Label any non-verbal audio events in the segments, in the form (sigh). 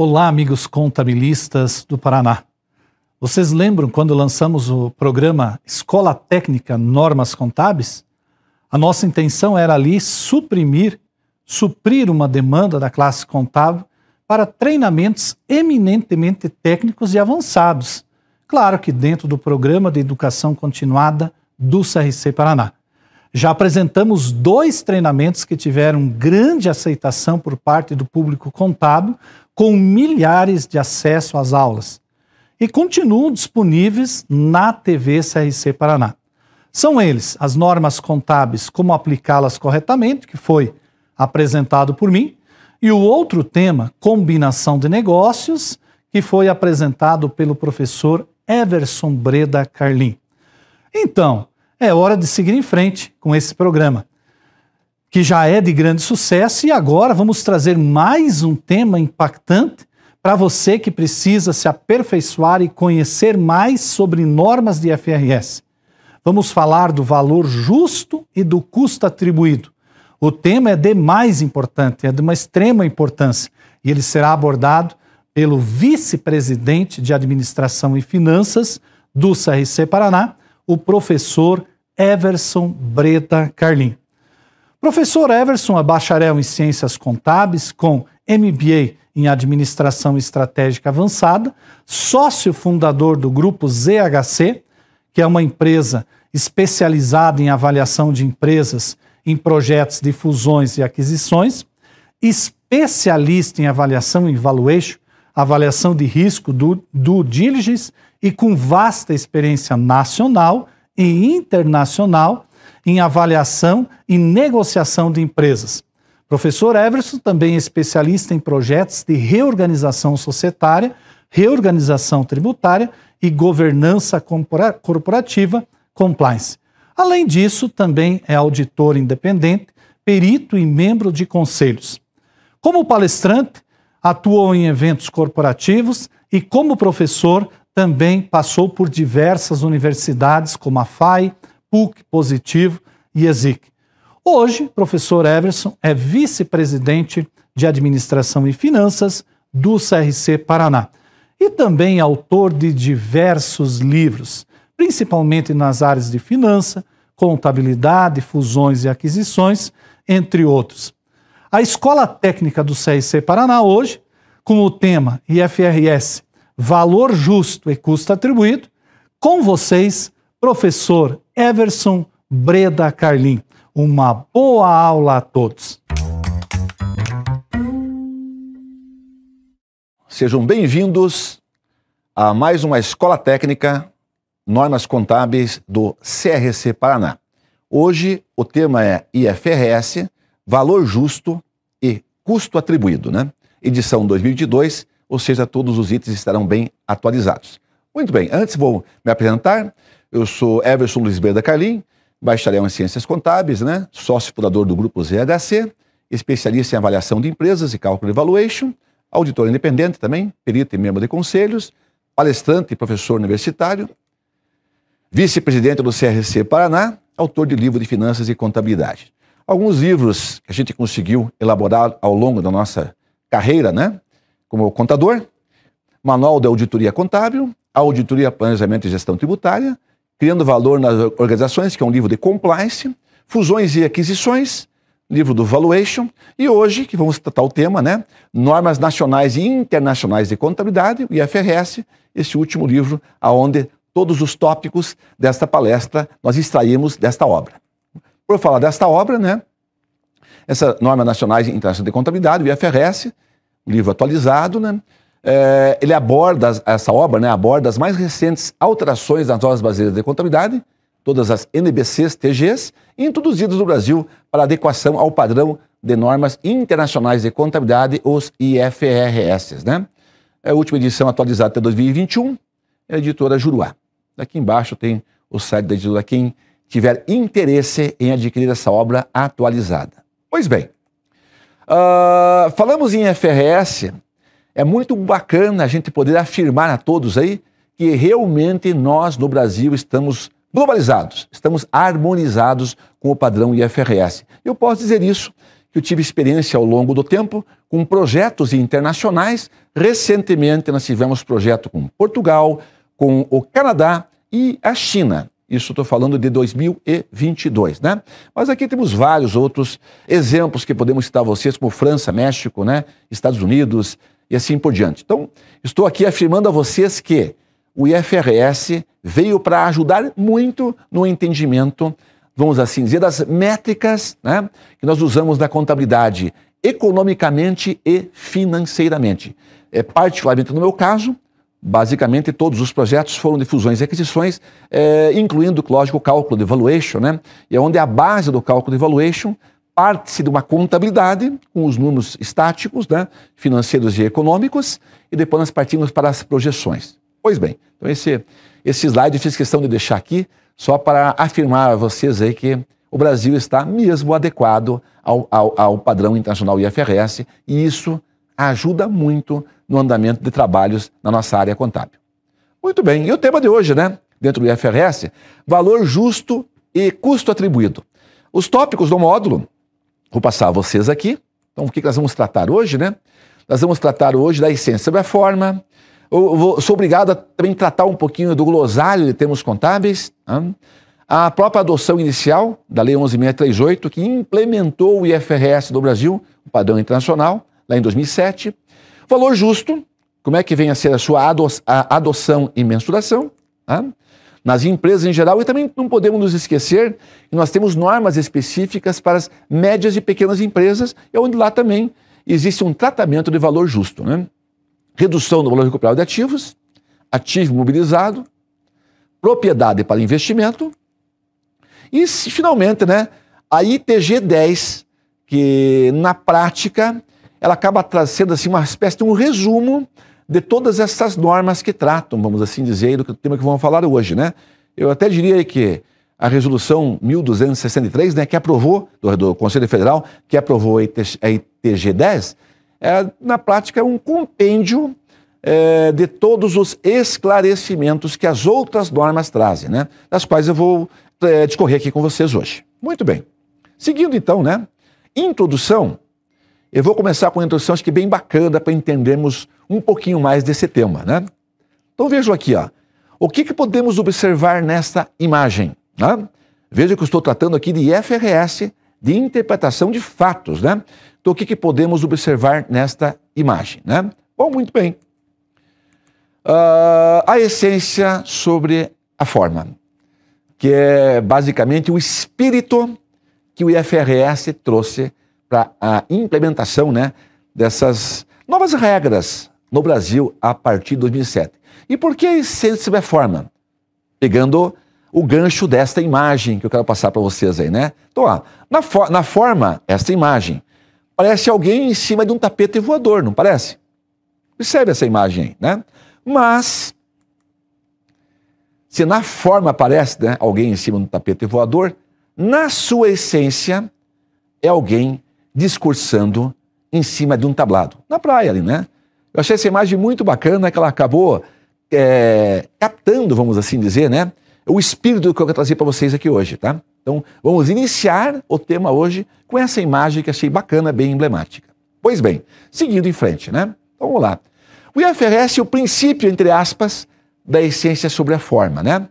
Olá, amigos contabilistas do Paraná. Vocês lembram quando lançamos o programa Escola Técnica Normas Contábeis? A nossa intenção era ali suprimir, suprir uma demanda da classe contábil para treinamentos eminentemente técnicos e avançados. Claro que dentro do programa de educação continuada do CRC Paraná. Já apresentamos dois treinamentos que tiveram grande aceitação por parte do público contábil, com milhares de acesso às aulas e continuam disponíveis na TV CRC Paraná. São eles as normas contábeis, como aplicá-las corretamente, que foi apresentado por mim, e o outro tema, combinação de negócios, que foi apresentado pelo professor Everson Breda Carlin. Então, é hora de seguir em frente com esse programa que já é de grande sucesso, e agora vamos trazer mais um tema impactante para você que precisa se aperfeiçoar e conhecer mais sobre normas de FRS. Vamos falar do valor justo e do custo atribuído. O tema é de mais importante, é de uma extrema importância, e ele será abordado pelo vice-presidente de Administração e Finanças do CRC Paraná, o professor Everson Breda Carlin. Professor Everson é bacharel em Ciências Contábeis, com MBA em Administração Estratégica Avançada, sócio fundador do grupo ZHC, que é uma empresa especializada em avaliação de empresas em projetos de fusões e aquisições, especialista em avaliação e valuation, avaliação de risco do diligence e com vasta experiência nacional e internacional em avaliação e negociação de empresas. Professor Everson também é especialista em projetos de reorganização societária, reorganização tributária e governança corporativa, compliance. Além disso, também é auditor independente, perito e membro de conselhos. Como palestrante, atuou em eventos corporativos e, como professor, também passou por diversas universidades, como a FAI, PUC positivo e ESIC. Hoje, professor Everson é vice-presidente de Administração e Finanças do CRC Paraná e também autor de diversos livros, principalmente nas áreas de finança, contabilidade, fusões e aquisições, entre outros. A Escola Técnica do CRC Paraná hoje, com o tema IFRS Valor Justo e Custo Atribuído, com vocês, professor Everson Breda Carlin, Uma boa aula a todos. Sejam bem-vindos a mais uma Escola Técnica Normas Contábeis do CRC Paraná. Hoje o tema é IFRS, valor justo e custo atribuído, né? Edição 2022, ou seja, todos os itens estarão bem atualizados. Muito bem, antes vou me apresentar. Eu sou Everson Luiz Beda Carlin, bacharel em Ciências Contábeis, né? sócio fundador do Grupo ZHC, especialista em avaliação de empresas e cálculo de valuation, auditor independente também, perito e membro de conselhos, palestrante e professor universitário, vice-presidente do CRC Paraná, autor de livro de finanças e contabilidade. Alguns livros que a gente conseguiu elaborar ao longo da nossa carreira, né? Como contador, Manual da Auditoria Contábil, Auditoria Planejamento e Gestão Tributária, Criando Valor nas Organizações, que é um livro de compliance, Fusões e Aquisições, livro do Valuation, e hoje, que vamos tratar o tema, né? Normas Nacionais e Internacionais de Contabilidade, o IFRS, esse último livro, aonde todos os tópicos desta palestra nós extraímos desta obra. Por falar desta obra, né? Essa normas Nacionais e Internacionais de Contabilidade, o IFRS, livro atualizado, né? é, ele aborda, essa obra né, aborda as mais recentes alterações nas normas brasileiras de contabilidade, todas as NBCs, TGs, introduzidas no Brasil para adequação ao padrão de normas internacionais de contabilidade, os IFRS. Né? É a última edição atualizada até 2021, é a editora Juruá. Aqui embaixo tem o site da editora, quem tiver interesse em adquirir essa obra atualizada. Pois bem, uh, falamos em IFRS é muito bacana a gente poder afirmar a todos aí que realmente nós no Brasil estamos globalizados, estamos harmonizados com o padrão IFRS. Eu posso dizer isso, que eu tive experiência ao longo do tempo com projetos internacionais. Recentemente nós tivemos projeto com Portugal, com o Canadá e a China. Isso estou falando de 2022, né? Mas aqui temos vários outros exemplos que podemos citar vocês, como França, México, né? Estados Unidos, e assim por diante. Então, estou aqui afirmando a vocês que o IFRS veio para ajudar muito no entendimento, vamos assim dizer, das métricas né, que nós usamos na contabilidade economicamente e financeiramente. É, particularmente no meu caso, basicamente todos os projetos foram de fusões e aquisições, é, incluindo, lógico, o cálculo de valuation, né? E é onde a base do cálculo de valuation parte-se de uma contabilidade com os números estáticos, né, financeiros e econômicos, e depois nós partimos para as projeções. Pois bem, então esse, esse slide eu fiz questão de deixar aqui só para afirmar a vocês aí que o Brasil está mesmo adequado ao, ao, ao padrão internacional IFRS e isso ajuda muito no andamento de trabalhos na nossa área contábil. Muito bem, e o tema de hoje, né? Dentro do IFRS, valor justo e custo atribuído. Os tópicos do módulo Vou passar a vocês aqui. Então, o que nós vamos tratar hoje, né? Nós vamos tratar hoje da essência sobre a forma. Eu, vou, sou obrigado a também tratar um pouquinho do glosário de termos contábeis. Tá? A própria adoção inicial da Lei 11.638, que implementou o IFRS do Brasil, o padrão internacional, lá em 2007. Valor justo, como é que vem a ser a sua adoção e mensuração. Né? nas empresas em geral, e também não podemos nos esquecer que nós temos normas específicas para as médias e pequenas empresas, e é onde lá também existe um tratamento de valor justo. Né? Redução do valor recuperável de ativos, ativo mobilizado, propriedade para investimento, e finalmente né, a ITG 10, que na prática ela acaba trazendo assim, uma espécie de um resumo de todas essas normas que tratam, vamos assim dizer, do tema que vamos falar hoje, né? Eu até diria que a resolução 1263, né, que aprovou, do, do Conselho Federal, que aprovou a ITG 10, é, na prática, um compêndio é, de todos os esclarecimentos que as outras normas trazem, né? Das quais eu vou é, discorrer aqui com vocês hoje. Muito bem. Seguindo então, né? Introdução. Eu vou começar com uma introdução, acho que bem bacana para entendermos um pouquinho mais desse tema, né? Então vejam aqui, ó. O que, que podemos observar nesta imagem? Né? Veja que eu estou tratando aqui de FRS, de interpretação de fatos, né? Então o que, que podemos observar nesta imagem, né? Bom, muito bem. Uh, a essência sobre a forma, que é basicamente o espírito que o IFRS trouxe para a implementação né, dessas novas regras no Brasil a partir de 2007. E por que se reforma? Pegando o gancho desta imagem que eu quero passar para vocês aí, né? Então, ó, na, na forma, esta imagem, parece alguém em cima de um tapete voador, não parece? Percebe essa imagem aí, né? Mas, se na forma aparece né, alguém em cima de um tapete voador, na sua essência é alguém discursando em cima de um tablado, na praia ali, né? Eu achei essa imagem muito bacana, né, que ela acabou é, captando, vamos assim dizer, né? O espírito que eu quero trazer para vocês aqui hoje, tá? Então, vamos iniciar o tema hoje com essa imagem que achei bacana, bem emblemática. Pois bem, seguindo em frente, né? Então, vamos lá. O IFRS é o princípio, entre aspas, da essência sobre a forma, né?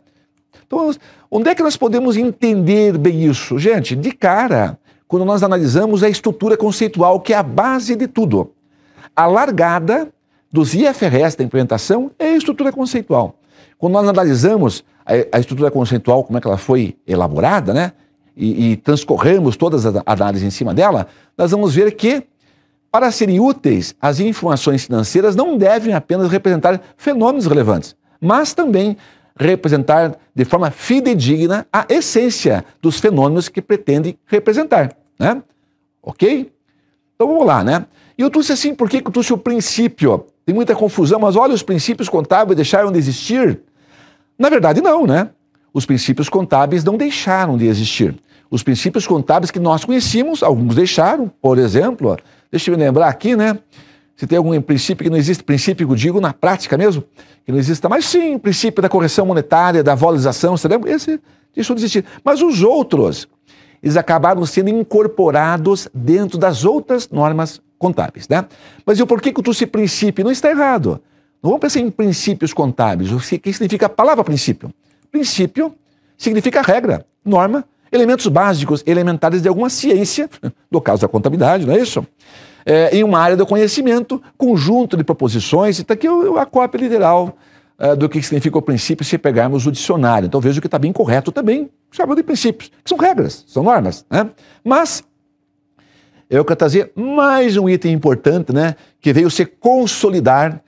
Então, onde é que nós podemos entender bem isso? Gente, de cara, quando nós analisamos a estrutura conceitual, que é a base de tudo a largada dos IFRS da implementação é a estrutura conceitual. Quando nós analisamos a, a estrutura conceitual, como é que ela foi elaborada, né? E, e transcorremos todas as análises em cima dela, nós vamos ver que para serem úteis, as informações financeiras não devem apenas representar fenômenos relevantes, mas também representar de forma fidedigna a essência dos fenômenos que pretendem representar, né? Ok? Então vamos lá, né? E eu trouxe assim, por que eu trouxe o princípio? Tem muita confusão, mas olha, os princípios contábeis deixaram de existir? Na verdade, não, né? Os princípios contábeis não deixaram de existir. Os princípios contábeis que nós conhecíamos, alguns deixaram, por exemplo, deixa eu me lembrar aqui, né? Se tem algum princípio que não existe, princípio que eu digo na prática mesmo, que não exista mais, sim, princípio da correção monetária, da valorização, você lembra? Esse deixou de existir. Mas os outros, eles acabaram sendo incorporados dentro das outras normas contábeis, né? Mas e o porquê que tu se princípio não está errado? Não vamos pensar em princípios contábeis, o que significa a palavra princípio? Princípio significa regra, norma, elementos básicos, elementares de alguma ciência, (laughs) no caso da contabilidade, não é isso? É, em uma área do conhecimento, conjunto de proposições, está aqui a cópia literal é, do que significa o princípio se pegarmos o dicionário. Então veja que está bem correto também, chama de princípios, que são regras, são normas, né? Mas eu quero trazer mais um item importante, né? Que veio se consolidar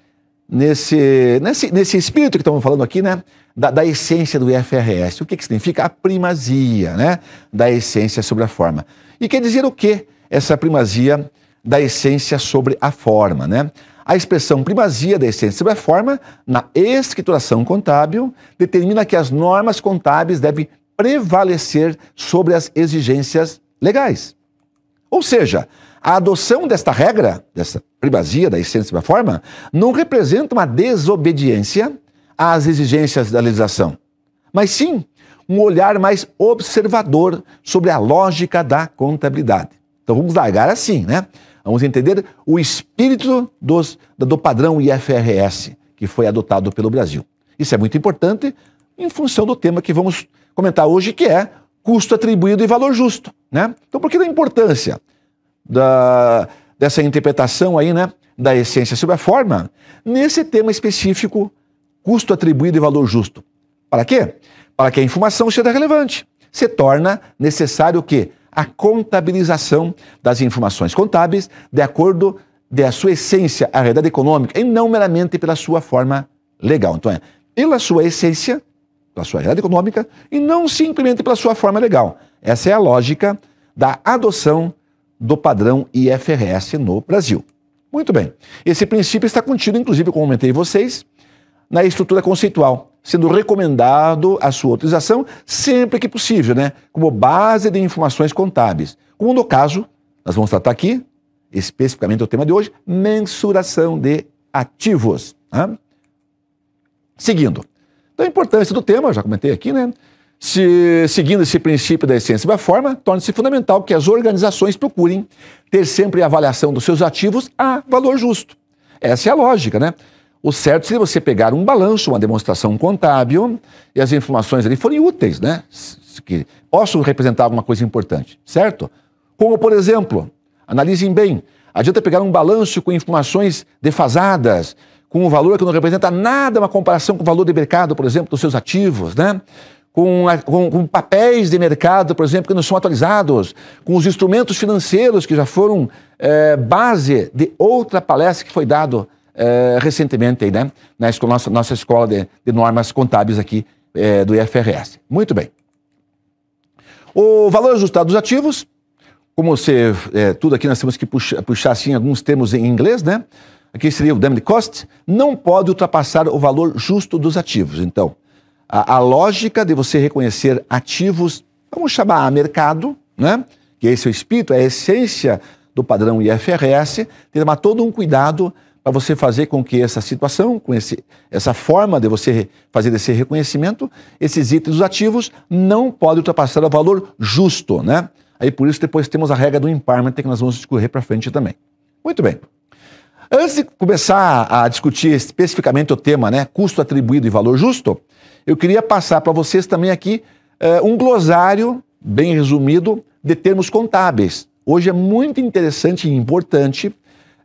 nesse, nesse, nesse espírito que estamos falando aqui, né? Da, da essência do IFRS. O que, que significa? A primazia, né? Da essência sobre a forma. E quer dizer o que essa primazia da essência sobre a forma, né? A expressão primazia da essência sobre a forma, na escrituração contábil, determina que as normas contábeis devem prevalecer sobre as exigências legais. Ou seja, a adoção desta regra, dessa primazia da essência da forma, não representa uma desobediência às exigências da legislação, mas sim um olhar mais observador sobre a lógica da contabilidade. Então vamos largar assim, né? Vamos entender o espírito dos, do padrão IFRS que foi adotado pelo Brasil. Isso é muito importante em função do tema que vamos comentar hoje, que é custo atribuído e valor justo, né? Então, por que da importância da, dessa interpretação aí, né, da essência sobre a forma, nesse tema específico, custo atribuído e valor justo? Para quê? Para que a informação seja relevante. Se torna necessário o quê? A contabilização das informações contábeis de acordo a sua essência, a realidade econômica, e não meramente pela sua forma legal. Então, é pela sua essência pela sua realidade econômica e não simplesmente pela sua forma legal. Essa é a lógica da adoção do padrão IFRS no Brasil. Muito bem. Esse princípio está contido, inclusive, como comentei vocês, na estrutura conceitual, sendo recomendado a sua utilização sempre que possível, né? Como base de informações contábeis. Como no caso, nós vamos tratar aqui, especificamente o tema de hoje, mensuração de ativos. Né? Seguindo. Então, a importância do tema, já comentei aqui, né? Se, seguindo esse princípio da essência da forma, torna-se fundamental que as organizações procurem ter sempre a avaliação dos seus ativos a valor justo. Essa é a lógica, né? O certo seria você pegar um balanço, uma demonstração contábil, e as informações ali forem úteis, né? Que possam representar alguma coisa importante, certo? Como, por exemplo, analisem bem, adianta pegar um balanço com informações defasadas, com um valor que não representa nada, uma comparação com o valor de mercado, por exemplo, dos seus ativos, né? Com, com, com, papéis de mercado, por exemplo, que não são atualizados, com os instrumentos financeiros que já foram é, base de outra palestra que foi dado é, recentemente aí, né? na escola, nossa, nossa escola de, de normas contábeis aqui é, do IFRS. Muito bem. O valor ajustado dos ativos, como você, tudo aqui nós temos que puxar, puxar assim alguns termos em inglês, né? Aqui seria o damned cost, não pode ultrapassar o valor justo dos ativos. Então, a, a lógica de você reconhecer ativos, vamos chamar a mercado, né? que esse é o espírito, é a essência do padrão IFRS, tem que tomar todo um cuidado para você fazer com que essa situação, com esse, essa forma de você fazer esse reconhecimento, esses itens dos ativos não podem ultrapassar o valor justo, né? Aí por isso depois temos a regra do impairment que nós vamos discorrer para frente também. Muito bem. Antes de começar a discutir especificamente o tema, né, custo atribuído e valor justo, eu queria passar para vocês também aqui uh, um glosário, bem resumido, de termos contábeis. Hoje é muito interessante e importante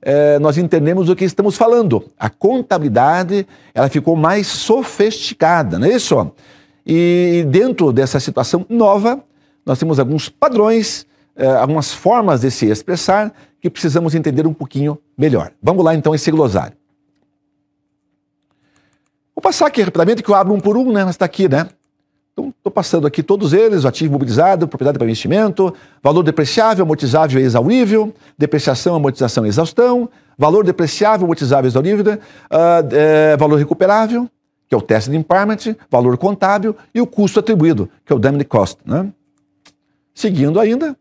eh, nós entendemos o que estamos falando. A contabilidade ela ficou mais sofisticada, não é isso? E dentro dessa situação nova, nós temos alguns padrões, eh, algumas formas de se expressar que precisamos entender um pouquinho melhor. Vamos lá então esse glossário. Vou passar aqui rapidamente que eu abro um por um, né? Está aqui, né? Então, estou passando aqui todos eles: o ativo imobilizado, propriedade para investimento, valor depreciável, amortizável e exaurível, depreciação, amortização e exaustão, valor depreciável, amortizável e exaurível, uh, é, valor recuperável, que é o teste de impairment, valor contábil e o custo atribuído, que é o damage cost. Né? Seguindo ainda,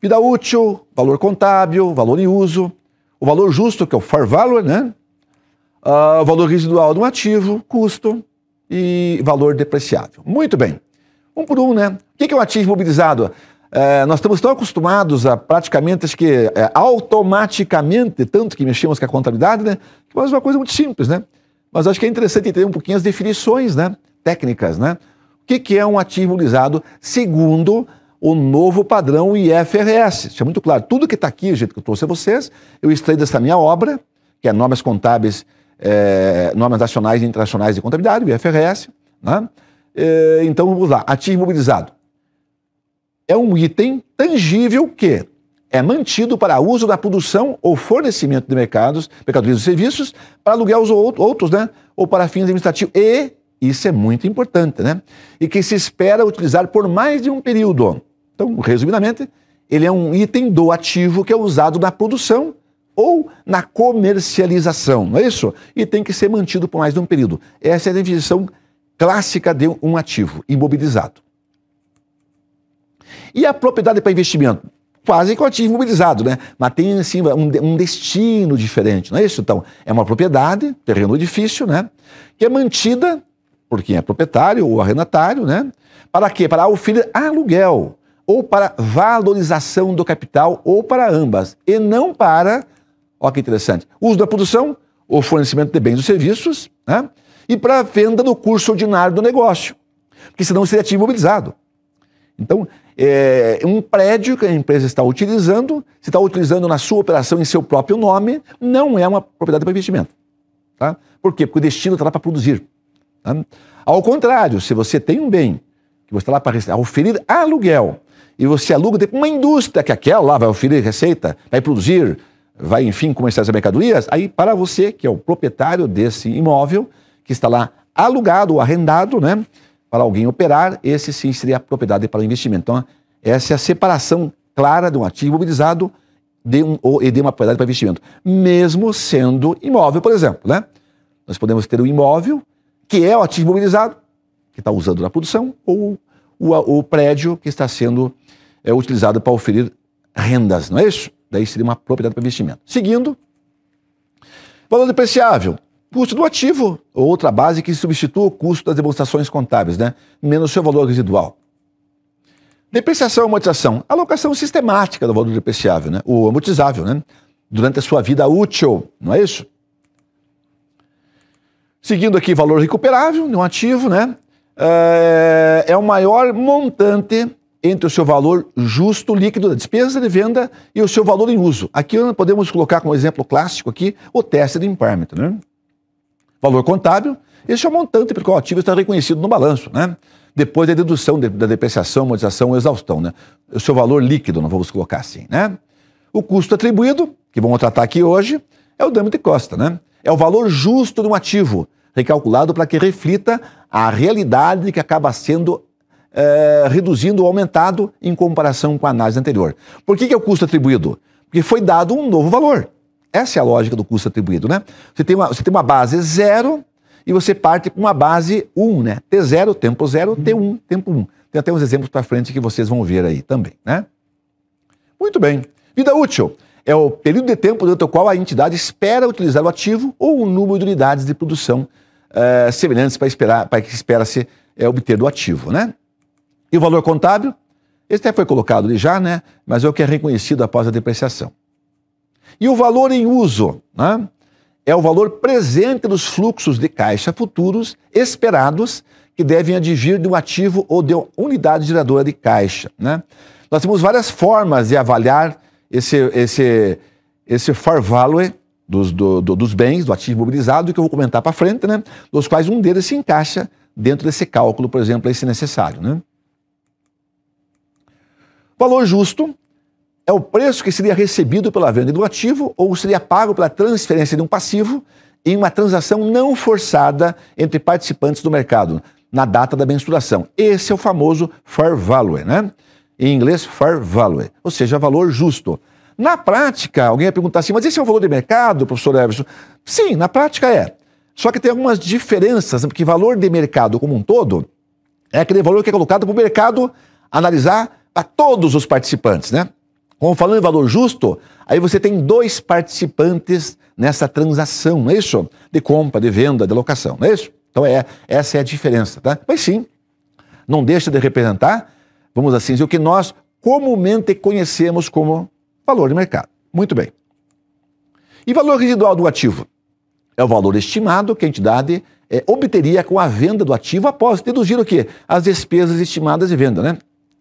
vida útil, valor contábil, valor em uso, o valor justo, que é o fair value, né? Uh, valor residual de um ativo, custo e valor depreciável. Muito bem. Um por um, né? O que é um ativo imobilizado? É, nós estamos tão acostumados a praticamente acho que é, automaticamente, tanto que mexemos com a contabilidade, né? Que é uma coisa muito simples, né? Mas acho que é interessante entender um pouquinho as definições, né? Técnicas, né? O que é um ativo imobilizado segundo o novo padrão IFRS. Isso é muito claro. Tudo que está aqui, gente, que eu trouxe a vocês, eu extraí dessa minha obra, que é Normas Contábeis, é, Normas Nacionais e Internacionais de Contabilidade, o IFRS. Né? É, então, vamos lá. Ativo imobilizado. É um item tangível que é mantido para uso da produção ou fornecimento de mercados, mercadorias e serviços, para aluguel ou outros, né? Ou para fins administrativos e isso é muito importante, né? E que se espera utilizar por mais de um período. Então, resumidamente, ele é um item do ativo que é usado na produção ou na comercialização, não é isso? E tem que ser mantido por mais de um período. Essa é a definição clássica de um ativo imobilizado. E a propriedade para investimento? Quase que o ativo imobilizado, né? Mas tem assim, um, um destino diferente, não é isso? Então, é uma propriedade, terreno edifício, né? Que é mantida por quem é proprietário ou arrendatário, né? Para quê? Para oferecer aluguel ou para valorização do capital ou para ambas, e não para, olha que interessante, uso da produção ou fornecimento de bens ou serviços, né? E para venda no curso ordinário do negócio, porque senão seria ativo imobilizado. Então, é, um prédio que a empresa está utilizando, se está utilizando na sua operação em seu próprio nome, não é uma propriedade para investimento. Tá? Por quê? Porque o destino está lá para produzir. Tá? Ao contrário, se você tem um bem que você está lá para oferir aluguel e você aluga tem uma indústria que aquela lá vai oferir receita, vai produzir, vai, enfim, comerciar essas mercadorias, aí para você, que é o proprietário desse imóvel, que está lá alugado ou arrendado, né, para alguém operar, esse sim seria a propriedade para o investimento. Então, essa é a separação clara de um ativo imobilizado de um, ou, e de uma propriedade para investimento, mesmo sendo imóvel, por exemplo, né? Nós podemos ter um imóvel que é o ativo imobilizado, que está usando na produção, ou o, o prédio que está sendo é, utilizado para oferir rendas, não é isso? Daí seria uma propriedade para investimento. Seguindo, valor depreciável, custo do ativo, outra base que substitua o custo das demonstrações contábeis, né? menos seu valor residual. Depreciação e amortização, alocação sistemática do valor depreciável, né? ou amortizável, né? durante a sua vida útil, não é isso? Seguindo aqui, valor recuperável de um ativo, né? Eh, é, o maior montante entre o seu valor justo líquido da despesa de venda e o seu valor em uso. Aqui podemos colocar como exemplo clássico aqui o teste de impairment, né? Valor contábil, esse é o montante pelo qual o ativo está reconhecido no balanço, né? Depois da dedução da depreciação, amortização ou exaustão, né? O seu valor líquido, não vamos colocar assim, né? O custo atribuído, que vamos tratar aqui hoje, é o dano de costa, né? É o valor justo de um ativo recalculado para que reflita a realidade que acaba sendo é, reduzindo ou aumentado em comparação com a análise anterior. Por que, que é o custo atribuído? Porque foi dado um novo valor. Essa é a lógica do custo atribuído, né? Você tem uma, você tem uma base zero e você parte com uma base 1, um, né? T0, tempo zero, T1, tempo 1. Um. Tem até uns exemplos para frente que vocês vão ver aí também, né? Muito bem. Vida útil é o período de tempo durante o qual a entidade espera utilizar o ativo ou o número de unidades de produção eh, semelhantes para esperar, para que espera-se eh, obter do ativo, né? E o valor contábil? Esse até foi colocado ali já, né? Mas é o que é reconhecido após a depreciação. E o valor em uso, né? É o valor presente dos fluxos de caixa futuros esperados que devem advir de um ativo ou de uma unidade geradora de caixa, né? Nós temos várias formas de avaliar esse, esse, esse fair value dos, do, do, dos bens, do ativo imobilizado, que eu vou comentar para frente, né? dos quais um deles se encaixa dentro desse cálculo, por exemplo, aí, se necessário. Né? Valor justo é o preço que seria recebido pela venda do ativo ou seria pago pela transferência de um passivo em uma transação não forçada entre participantes do mercado, na data da mensuração. Esse é o famoso fair value, né? Em inglês, fair value, ou seja, valor justo. Na prática, alguém vai perguntar assim, mas esse é o valor de mercado, professor Everson? Sim, na prática é. Só que tem algumas diferenças, porque valor de mercado como um todo é aquele valor que é colocado para o mercado analisar a todos os participantes, né? Como falando em valor justo, aí você tem dois participantes nessa transação, não é isso? De compra, de venda, de locação, não é isso? Então é, essa é a diferença, tá? Mas sim, não deixa de representar, vamos assim dizer, o que nós comumente conhecemos como valor de mercado. Muito bem. E valor residual do ativo? É o valor estimado que a entidade é, obteria com a venda do ativo após deduzir o quê? As despesas estimadas de venda, né?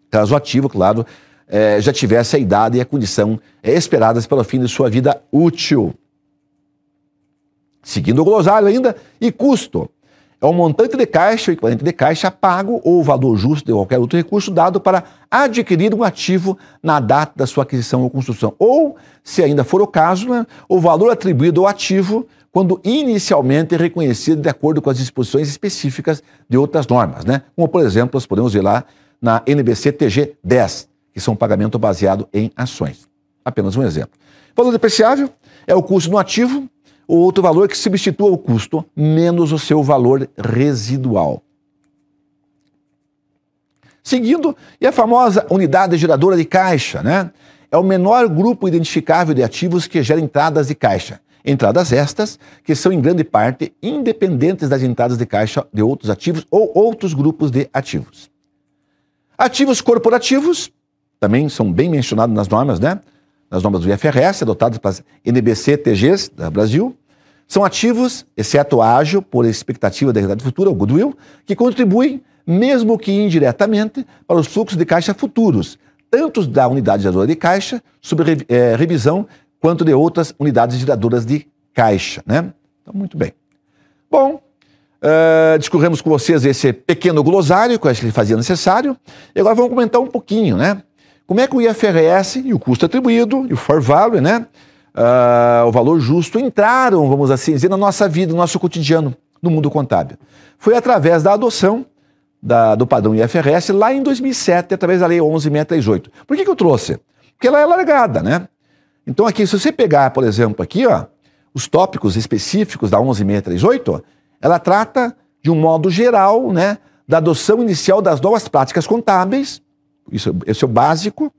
Caso o ativo, claro, é, já tivesse a idade e a condição é, esperadas pelo fim de sua vida útil. Seguindo o glosário ainda, e custo é o um montante de caixa, o equivalente de caixa pago ou o valor justo de qualquer outro recurso dado para adquirir um ativo na data da sua aquisição ou construção. Ou, se ainda for o caso, né, o valor atribuído ao ativo quando inicialmente é reconhecido de acordo com as disposições específicas de outras normas, né? Como, por exemplo, nós podemos ver lá na NBC TG 10, que são pagamento baseado em ações. Apenas um exemplo. Valor depreciável é o custo do ativo ou outro valor que substitua o custo menos o seu valor residual. Seguindo, e a famosa unidade geradora de caixa, né? É o menor grupo identificável de ativos que gera entradas de caixa. Entradas estas, que são em grande parte independentes das entradas de caixa de outros ativos ou outros grupos de ativos. Ativos corporativos, também são bem mencionados nas normas, né? nas normas do IFRS, adotadas pelas NBC TGs da Brasil, são ativos, exceto ágil, por expectativa da realidade futura, ou goodwill, que contribuem, mesmo que indiretamente, para os fluxos de caixa futuros, tanto da unidade geradora de caixa, sob é, revisão, quanto de outras unidades geradoras de caixa. Né? Então, muito bem. Bom, uh, discorremos com vocês esse pequeno glossário, que eu acho que ele fazia necessário, e agora vamos comentar um pouquinho, né? Como é que o IFRS e o custo atribuído e o for value, né? Uh, o valor justo entraram, vamos assim dizer, na nossa vida, no nosso cotidiano, no mundo contábil. Foi através da adoção da, do padrão IFRS lá em 2007, através da Lei 11.638. Por que, que eu trouxe? Porque ela é largada, né? Então aqui, se você pegar, por exemplo, aqui, ó, os tópicos específicos da 11.638, ela trata de um modo geral, né, da adoção inicial das novas práticas contábeis, isso, esse é o básico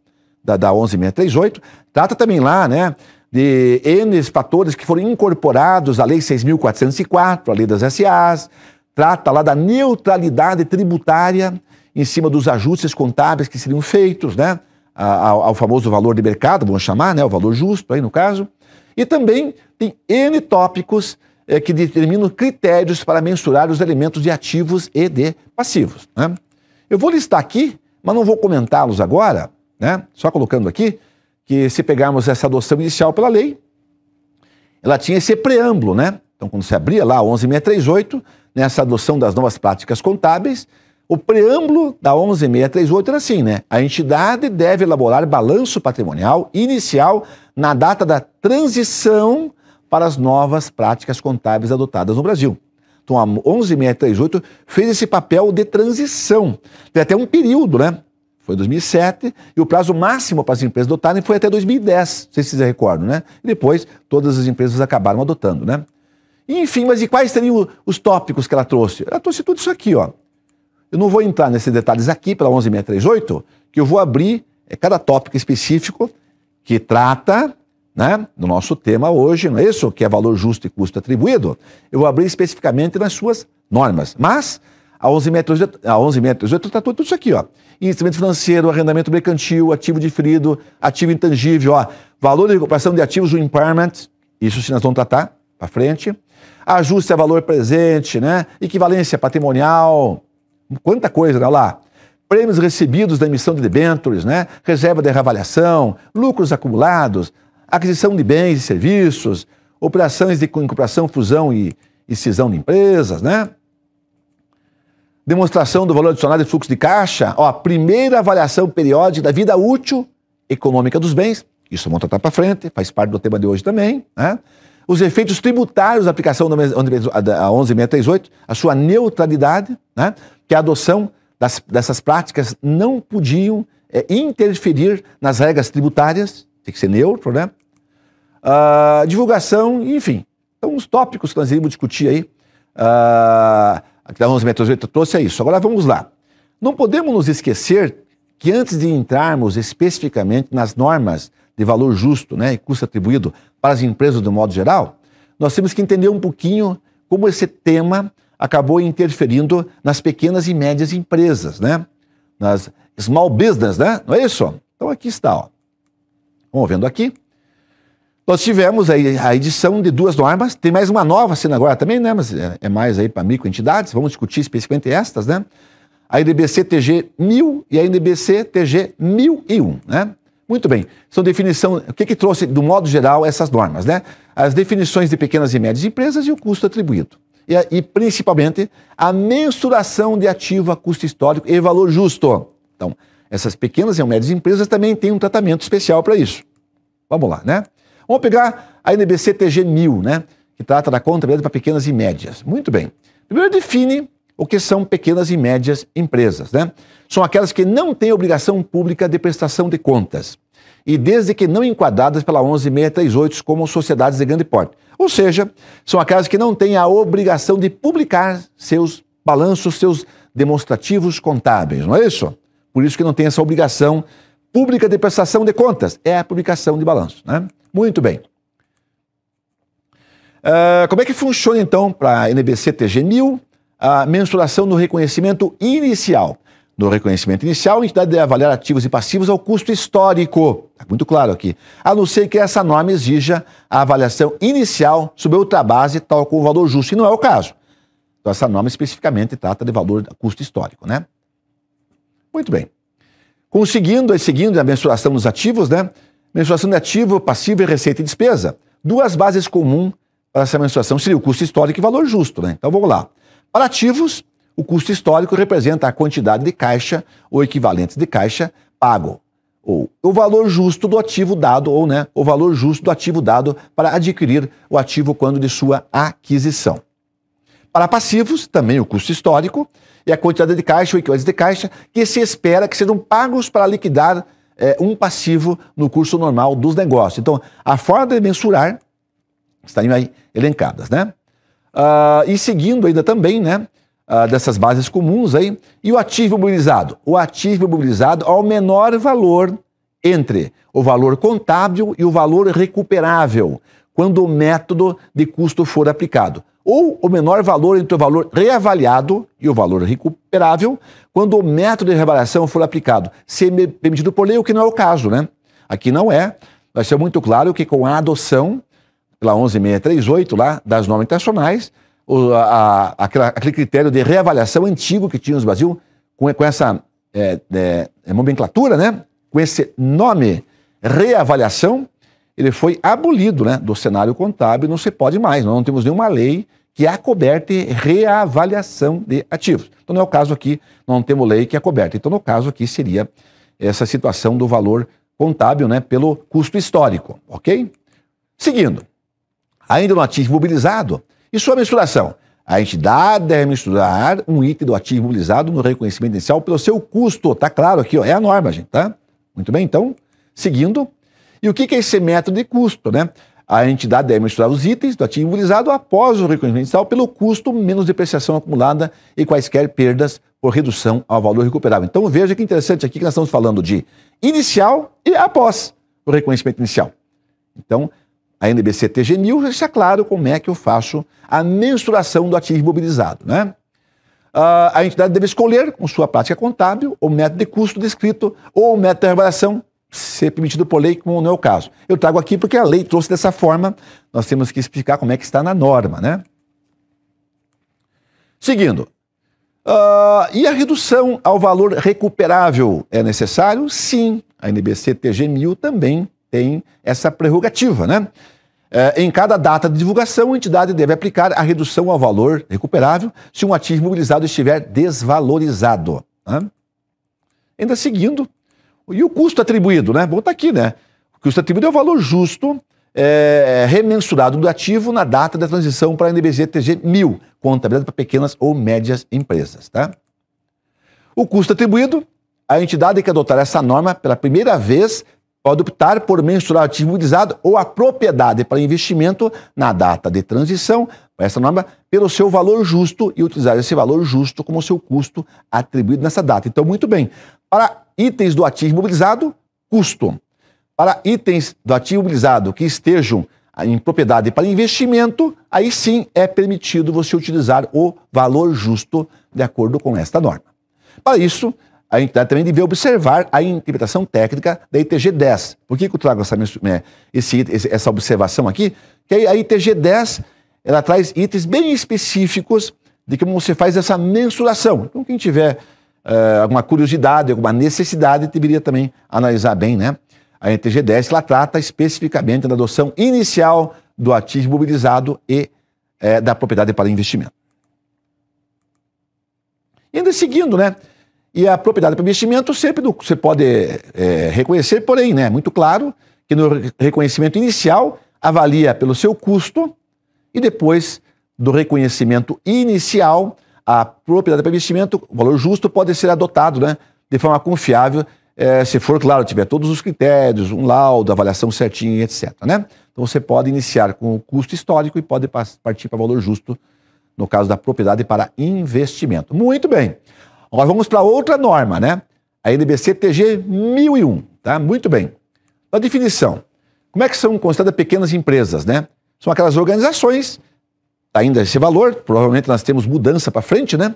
da, da 11.638. Trata também lá, né? De N fatores que foram incorporados à Lei 6.404, a Lei das SAs. Trata lá da neutralidade tributária em cima dos ajustes contábeis que seriam feitos, né? Ao, ao famoso valor de mercado, vamos chamar, né? O valor justo aí no caso. E também tem N tópicos é, que determinam critérios para mensurar os elementos de ativos e de passivos. Né? Eu vou listar aqui mas não vou comentá-los agora, né? Só colocando aqui que se pegarmos essa adoção inicial pela lei, ela tinha esse preâmbulo, né? Então, quando se abria lá 11.638, nessa adoção das novas práticas contábeis, o preâmbulo da 11.638 era assim, né? A entidade deve elaborar balanço patrimonial inicial na data da transição para as novas práticas contábeis adotadas no Brasil então a 11638 fez esse papel de transição. Tem até um período, né? Foi 2007 e o prazo máximo para as empresas adotarem foi até 2010, se vocês se recordam, né? E depois todas as empresas acabaram adotando, né? Enfim, mas e quais seriam os tópicos que ela trouxe? Ela trouxe tudo isso aqui, ó. Eu não vou entrar nesses detalhes aqui pela 11638, que eu vou abrir é cada tópico específico que trata né? no nosso tema hoje, não é isso? Que é valor justo e custo atribuído. Eu vou abrir especificamente nas suas normas. Mas a 11 metros, a 11 metros está tudo, isso aqui, ó. Instrumento financeiro, arrendamento mercantil, ativo diferido, ativo intangível, ó. Valor de recuperação de ativos, o impairment, isso se nós vamos tratar para frente. Ajuste a valor presente, né? Equivalência patrimonial, quanta coisa, né? Olha lá prêmios recebidos da emissão de debêntures, né? reserva de reavaliação, lucros acumulados, aquisição de bens e serviços, operações de incorporação, fusão e, e cisão de empresas, né? Demonstração do valor adicionado de fluxo de caixa, ó, a primeira avaliação periódica da vida útil econômica dos bens, isso vamos tratar tá para frente, faz parte do tema de hoje também, né? Os efeitos tributários da aplicação da 11638, a sua neutralidade, né? Que é a adoção das, dessas práticas não podiam é, interferir nas regras tributárias, tem que ser neutro, né? Uh, divulgação, enfim. Então, os tópicos que nós iremos discutir aí, uh, que da 11 metros 8 trouxe é isso. Agora vamos lá. Não podemos nos esquecer que antes de entrarmos especificamente nas normas de valor justo né, e custo atribuído para as empresas do modo geral, nós temos que entender um pouquinho como esse tema acabou interferindo nas pequenas e médias empresas, né? Nas small business, né? Não é isso? Então aqui está, ó vamos vendo aqui, nós tivemos a edição de duas normas, tem mais uma nova sendo agora também, né? Mas é, é mais aí para microentidades, vamos discutir especificamente estas, né? A NBC TG 1000 e a NBC TG 1001, né? Muito bem, são definição, o que que trouxe do modo geral essas normas, né? As definições de pequenas e médias empresas e o custo atribuído. E, e principalmente a mensuração de ativo a custo histórico e valor justo. Então, essas pequenas e médias empresas também têm um tratamento especial para isso. Vamos lá, né? Vamos pegar a NBC TG 1000, né? Que trata da contabilidade para pequenas e médias. Muito bem. Primeiro define o que são pequenas e médias empresas, né? São aquelas que não têm obrigação pública de prestação de contas e desde que não enquadradas pela 11638 como sociedades de grande porte. Ou seja, são aquelas que não têm a obrigação de publicar seus balanços, seus demonstrativos contábeis, não é isso? Por isso que não tem essa obrigação pública de prestação de contas, é a publicação de balanço. Né? Muito bem. Uh, como é que funciona então para a NBC TG1000 a mensuração no reconhecimento inicial? No reconhecimento inicial, a entidade deve avaliar ativos e passivos ao custo histórico. Está muito claro aqui. A não ser que essa norma exija a avaliação inicial sobre outra base, tal como o valor justo, e não é o caso. Então, essa norma especificamente trata de valor custo histórico, né? Muito bem. Conseguindo, seguindo a mensuração dos ativos, né? Mensuração de ativo, passivo e receita e despesa. Duas bases comuns para essa mensuração seria o custo histórico e valor justo, né? Então vamos lá. Para ativos, o custo histórico representa a quantidade de caixa ou equivalentes de caixa pago, ou o valor justo do ativo dado, ou né, o valor justo do ativo dado para adquirir o ativo quando de sua aquisição. Para passivos, também o custo histórico e a quantidade de caixa ou equivalente de caixa que se espera que sejam pagos para liquidar é, um passivo no curso normal dos negócios. Então, a forma de mensurar estariam aí elencadas, né? Ah, e seguindo ainda também, né? Ah, dessas bases comuns aí. E o ativo imobilizado? O ativo imobilizado ao é menor valor entre o valor contábil e o valor recuperável, quando o método de custo for aplicado ou o menor valor entre o valor reavaliado e o valor recuperável, quando o método de reavaliação for aplicado, se permitido por lei, o que não é o caso, né? Aqui não é. Vai ser muito claro que com a adoção, pela 11638 lá, das normas internacionais, o, a, a, aquele critério de reavaliação antigo que tínhamos no Brasil, com, com essa é, é, nomenclatura, né? com esse nome, reavaliação, ele foi abolido né, do cenário contábil, não se pode mais, nós não temos nenhuma lei que acoberte reavaliação de ativos. Então, não é o caso aqui, não temos lei que acoberte. Então, no caso aqui, seria essa situação do valor contábil né, pelo custo histórico, ok? Seguindo, ainda no ativo mobilizado, e sua misturação. A entidade deve misturar um item do ativo mobilizado no reconhecimento inicial pelo seu custo, tá claro aqui, ó, é a norma, gente, tá? Muito bem, então, seguindo, e o que é esse método de custo? Né? A entidade deve misturar os itens do ativo imobilizado após o reconhecimento inicial pelo custo menos depreciação acumulada e quaisquer perdas por redução ao valor recuperável. Então veja que interessante aqui que nós estamos falando de inicial e após o reconhecimento inicial. Então, a NBC TG1000 deixa claro como é que eu faço a mensuração do ativo imobilizado. Né? Uh, a entidade deve escolher, com sua prática contábil, o método de custo descrito ou o método de avaliação ser permitido por lei, como não é o caso. Eu trago aqui porque a lei trouxe dessa forma, nós temos que explicar como é que está na norma, né? Seguindo. Uh, e a redução ao valor recuperável é necessário? Sim, a NBC TG1000 também tem essa prerrogativa, né? É, em cada data de divulgação, a entidade deve aplicar a redução ao valor recuperável se um ativo imobilizado estiver desvalorizado. Né? Ainda seguindo, e o custo atribuído, né? Bom, tá aqui, né? O custo atribuído é o valor justo é, é remensurado do ativo na data da transição para a NBZ TG 1000, contabilidade para pequenas ou médias empresas, tá? O custo atribuído, a entidade que adotar essa norma pela primeira vez pode optar por mensurar o ativo mobilizado ou a propriedade para investimento na data de transição para essa norma pelo seu valor justo e utilizar esse valor justo como seu custo atribuído nessa data. Então, muito bem. Para itens do ativo imobilizado, custo. Para itens do ativo imobilizado que estejam em propriedade para investimento, aí sim é permitido você utilizar o valor justo de acordo com esta norma. Para isso, a entidade também deve observar a interpretação técnica da ITG 10. Por que, que eu trago essa, é, esse, essa observação aqui? Que a ITG 10 ela traz itens bem específicos de como você faz essa mensuração. Então, quem tiver uh, alguma curiosidade, alguma necessidade, deveria também analisar bem, né? A NTG10, ela trata especificamente da adoção inicial do ativo imobilizado e eh, da propriedade para investimento. E ainda seguindo, né? E a propriedade para investimento sempre do, você pode é, reconhecer, porém, né? Muito claro que no reconhecimento inicial avalia pelo seu custo e depois do reconhecimento inicial a propriedade para investimento, o valor justo pode ser adotado né, de forma confiável, é, se for, claro, tiver todos os critérios, um laudo, avaliação certinha, etc. Né? Então você pode iniciar com o custo histórico e pode partir para valor justo, no caso da propriedade, para investimento. Muito bem. Agora vamos para outra norma, né? A NBC TG 1001, tá? Muito bem. A definição. Como é que são consideradas pequenas empresas, né? São aquelas organizações ainda esse valor. Provavelmente nós temos mudança para frente, né?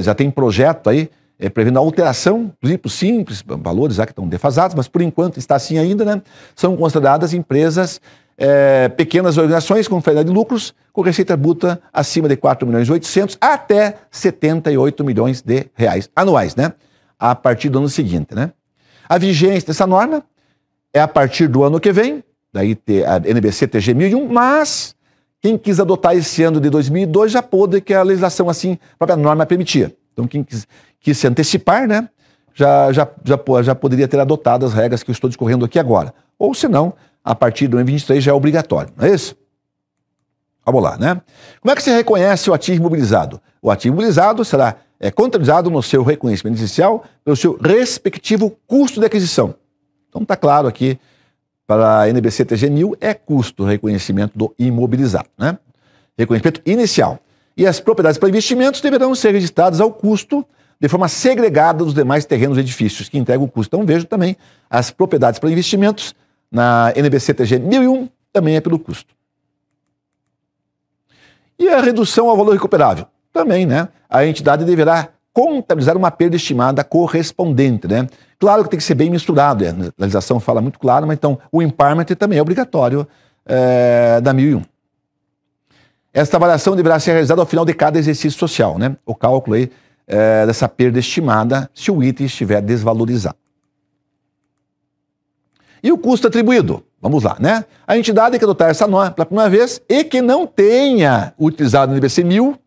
Já tem projeto aí é, prevendo a alteração, inclusive simples, valores já que estão defasados, mas por enquanto está assim ainda, né? São consideradas empresas, é, pequenas organizações com finalidade de lucros, com receita bruta acima de 4 milhões e 800 até 78 milhões de reais anuais, né? A partir do ano seguinte, né? A vigência dessa norma é a partir do ano que vem, daí a NBC TG 1001, mas quem quis adotar esse ano de 2002 já pôde, que é a legislação assim, a própria norma permitia. Então, quem quis, quis se antecipar, né, já, já, já, já poderia ter adotado as regras que eu estou discorrendo aqui agora. Ou, se não, a partir do M23 já é obrigatório, não é isso? Vamos lá, né? Como é que se reconhece o ativo imobilizado? O ativo imobilizado será é, contabilizado no seu reconhecimento inicial pelo seu respectivo custo de aquisição. Então, está claro aqui para a NBC TG1000 é custo reconhecimento do imobilizado, né? Reconhecimento inicial. E as propriedades para investimentos deverão ser registradas ao custo de forma segregada dos demais terrenos e edifícios que entregam o custo. Então vejo também as propriedades para investimentos na NBC TG 1001 também é pelo custo. E a redução ao valor recuperável? Também, né? A entidade deverá contabilizar uma perda estimada correspondente, né? Claro que tem que ser bem misturado, é, a legislação fala muito claro, mas então o impairment também é obrigatório é, da 1001. Esta avaliação deverá ser realizada ao final de cada exercício social, né? O cálculo aí é, dessa perda estimada se o item estiver desvalorizado. E o custo atribuído? Vamos lá, né? A entidade que adotar essa norma pela primeira vez e que não tenha utilizado o NBC 1000,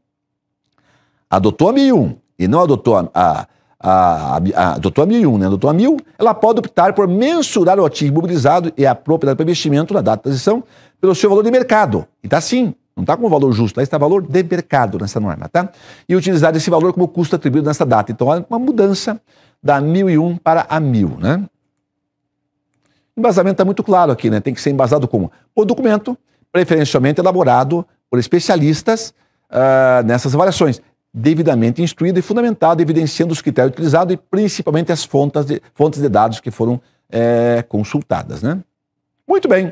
adotou a 1001 e não adotou a, a a, a, a doutora Amil, né? doutora Amil, ela pode optar por mensurar o ativo imobilizado e propriedade para investimento na data de transição pelo seu valor de mercado. E está sim, não está com o valor justo, está tá valor de mercado nessa norma, tá? E utilizar esse valor como custo atribuído nessa data. Então, olha uma mudança da 1001 para a 1000, né? O embasamento está muito claro aqui, né? Tem que ser embasado como o documento, preferencialmente elaborado por especialistas uh, nessas avaliações, devidamente instruído e fundamentado, evidenciando os critérios utilizados e principalmente as fontes de, fontes de dados que foram é, consultadas. Né? Muito bem.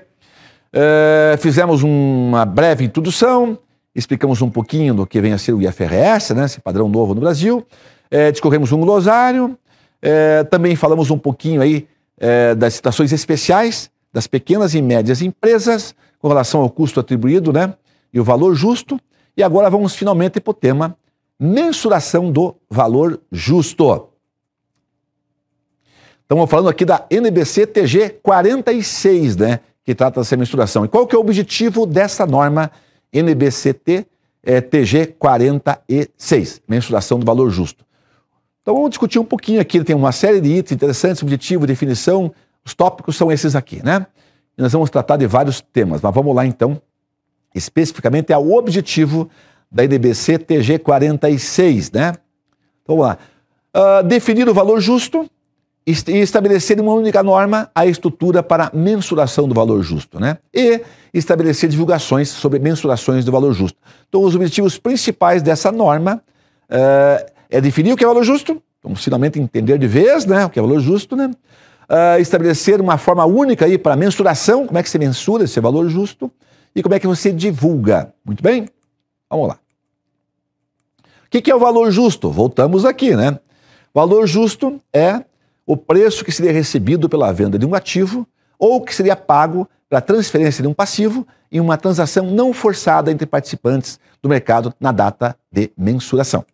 É, fizemos uma breve introdução, explicamos um pouquinho do que vem a ser o IFRS, né, esse padrão novo no Brasil, é, discorremos um glossário, é, também falamos um pouquinho aí é, das situações especiais das pequenas e médias empresas com relação ao custo atribuído né, e o valor justo. E agora vamos finalmente para o tema mensuração do valor justo. Estamos falando aqui da NBC TG 46, né? Que trata dessa mensuração. E qual que é o objetivo dessa norma NBCT é, TG 46, mensuração do valor justo? Então vamos discutir um pouquinho aqui. Tem uma série de itens interessantes, objetivo, definição. Os tópicos são esses aqui, né? E nós vamos tratar de vários temas, mas vamos lá então, especificamente é o objetivo da IDBC TG 46, né? Então, vamos lá. Uh, definir o valor justo e estabelecer uma única norma a estrutura para mensuração do valor justo, né? E estabelecer divulgações sobre mensurações do valor justo. Então, os objetivos principais dessa norma uh, é definir o que é valor justo, então, finalmente entender de vez, né, o que é valor justo, né? Uh, estabelecer uma forma única aí para mensuração, como é que você mensura esse valor justo e como é que você divulga. Muito bem? Vamos lá que, que é o valor justo? Voltamos aqui, né? Valor justo é o preço que seria recebido pela venda de um ativo ou que seria pago pela transferência de um passivo em uma transação não forçada entre participantes do mercado na data de mensuração.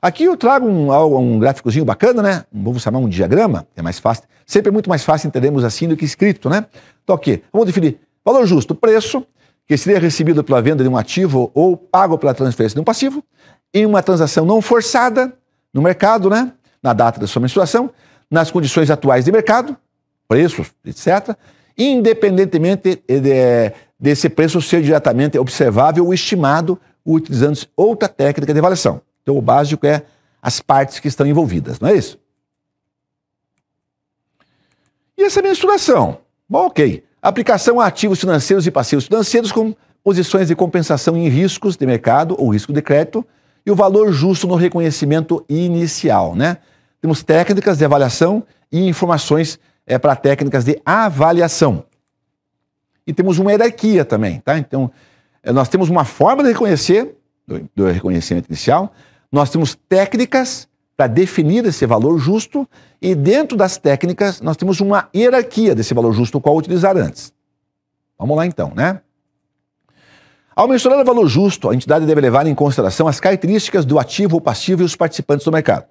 Aqui eu trago um, um gráficozinho bacana, né? Vamos chamar um diagrama, é mais fácil. Sempre é muito mais fácil entendermos assim do que escrito, né? Então aqui, vamos definir valor justo, preço que seria recebido pela venda de um ativo ou pago pela transferência de um passivo, em uma transação não forçada no mercado, né? na data da sua mensuração, nas condições atuais de mercado, preços, etc., independentemente de, desse preço ser diretamente observável ou estimado utilizando outra técnica de avaliação. Então, o básico é as partes que estão envolvidas, não é isso? E essa mensuração? Bom, ok. Aplicação a ativos financeiros e passivos financeiros com posições de compensação em riscos de mercado ou risco de crédito e o valor justo no reconhecimento inicial, né? Temos técnicas de avaliação e informações é, para técnicas de avaliação. E temos uma hierarquia também, tá? Então, eh, nós temos uma forma de reconhecer, do, do reconhecimento inicial, nós temos técnicas para definir esse valor justo e dentro das técnicas nós temos uma hierarquia desse valor justo, qual utilizar antes. Vamos lá então, né? Ao mensurar o valor justo, a entidade deve levar em consideração as características do ativo ou passivo e os participantes do mercado.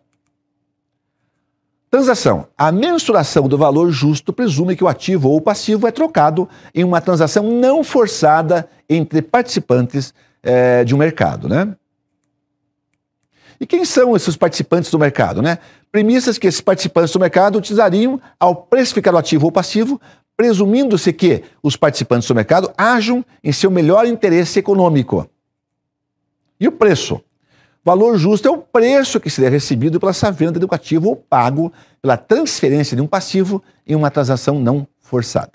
Transação. A mensuração do valor justo presume que o ativo ou passivo é trocado em uma transação não forçada entre participantes é, de um mercado, né? E quem são esses participantes do mercado? Né? Premissas que esses participantes do mercado utilizariam ao precificar o ativo ou passivo, presumindo-se que os participantes do mercado ajam em seu melhor interesse econômico. E o preço? Valor justo é o preço que seria recebido pela essa venda de um ativo ou pago pela transferência de um passivo em uma transação não forçada.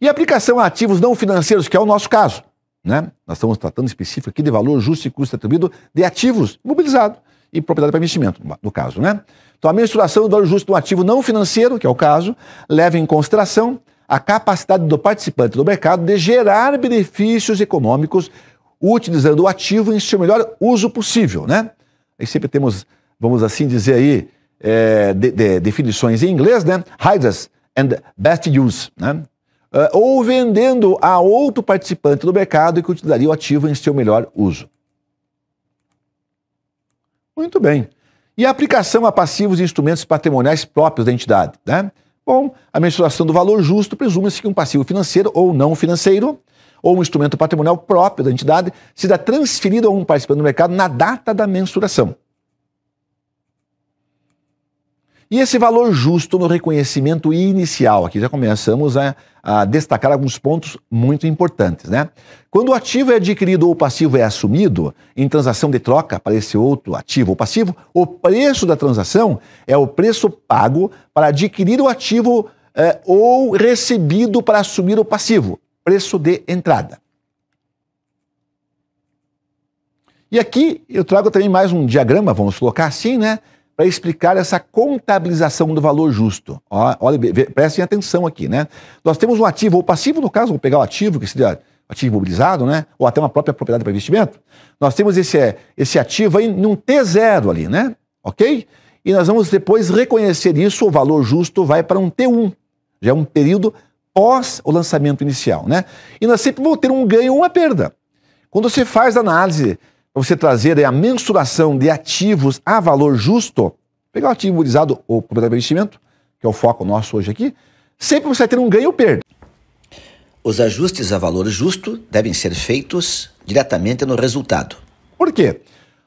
E a aplicação a ativos não financeiros, que é o nosso caso. Né? Nós estamos tratando específico aqui de valor justo e custo atribuído de ativos imobilizados e propriedade para investimento, no caso. Né? Então, a mensuração do valor justo de um ativo não financeiro, que é o caso, leva em consideração a capacidade do participante do mercado de gerar benefícios econômicos utilizando o ativo em seu melhor uso possível. Né? Aí sempre temos, vamos assim dizer aí, é, de, de, definições em inglês, né? Highest and best use, né? uh, ou vendendo a outro participante do mercado que utilizaria o ativo em seu melhor uso. Muito bem. E a aplicação a passivos e instrumentos patrimoniais próprios da entidade, né? Bom, a mensuração do valor justo presume-se que um passivo financeiro ou não financeiro ou um instrumento patrimonial próprio da entidade se dá transferido a um participante do mercado na data da mensuração. E esse valor justo no reconhecimento inicial, aqui já começamos a, a, destacar alguns pontos muito importantes, né? Quando o ativo é adquirido ou o passivo é assumido, em transação de troca para esse outro ativo ou passivo, o preço da transação é o preço pago para adquirir o ativo é, ou recebido para assumir o passivo, preço de entrada. E aqui eu trago também mais um diagrama, vamos colocar assim, né? para explicar essa contabilização do valor justo. Ó, olha, prestem atenção aqui, né? Nós temos um ativo ou passivo, no caso, vou pegar o ativo, que seria ativo imobilizado, né? Ou até uma própria propriedade para investimento. Nós temos esse, é, esse ativo aí num T0 ali, né? Ok? E nós vamos depois reconhecer isso, o valor justo vai para um T1. Já é um período pós o lançamento inicial, né? E nós sempre vamos ter um ganho ou uma perda. Quando você faz a análise para você trazer a mensuração de ativos a valor justo, pegar o ativo utilizado ou propriedade de investimento, que é o foco nosso hoje aqui, sempre você vai ter um ganho ou perda. Os ajustes a valor justo devem ser feitos diretamente no resultado. Por quê?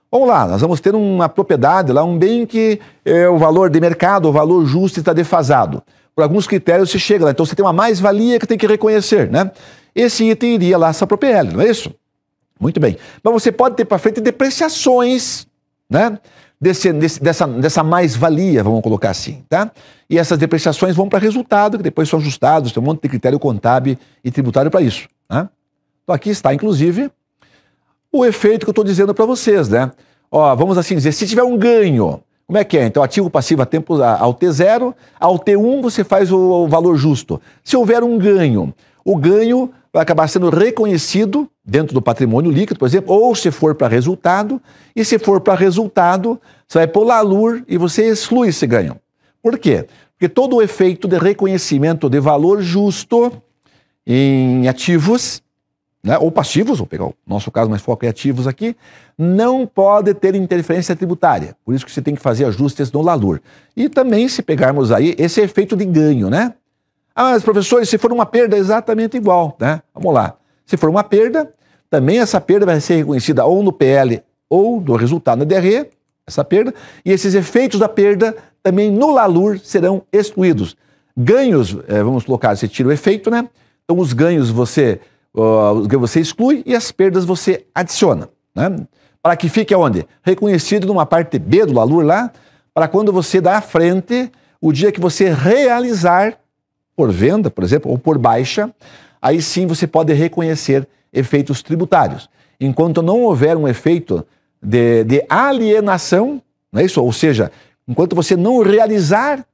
Vamos lá, nós vamos ter uma propriedade lá, um bem que é, o valor de mercado, o valor justo está defasado. Por alguns critérios você chega lá, então você tem uma mais-valia que tem que reconhecer, né? Esse item iria lá, essa propriedade, não é isso? Muito bem. Mas você pode ter para frente depreciações, né? Desse, desse, dessa, dessa mais-valia, vamos colocar assim, tá? E essas depreciações vão para resultado, que depois são ajustados, tem um monte de critério contábil e tributário para isso, né? Então aqui está, inclusive, o efeito que eu estou dizendo para vocês, né? Ó, vamos assim dizer, se tiver um ganho, como é que é? Então, ativo passivo a tempo ao T0, ao T1 você faz o, o valor justo. Se houver um ganho, o ganho vai acabar sendo reconhecido dentro do patrimônio líquido, por exemplo, ou se for para resultado, e se for para resultado, você vai pôr o LUR e você exclui esse ganho. Por quê? Porque todo o efeito de reconhecimento de valor justo em ativos, né, ou passivos, vou pegar o nosso caso, mas foco em ativos aqui, não pode ter interferência tributária. Por isso que você tem que fazer ajustes no LALUR. E também, se pegarmos aí, esse efeito de ganho, né? Ah, mas professores, se for uma perda, é exatamente igual, né? Vamos lá. Se for uma perda, também essa perda vai ser reconhecida ou no PL ou do resultado na DRE, essa perda, e esses efeitos da perda também no LALUR serão excluídos. Ganhos, é, vamos colocar, você tira o efeito, né? Então os ganhos você, uh, você exclui e as perdas você adiciona, né? Para que fique aonde? Reconhecido numa parte B do LALUR lá, para quando você dá à frente, o dia que você realizar por venda, por exemplo, ou por baixa, aí sim você pode reconhecer efeitos tributários. Enquanto não houver um efeito de, de alienação, não é isso? Ou seja, enquanto você não realizar uh,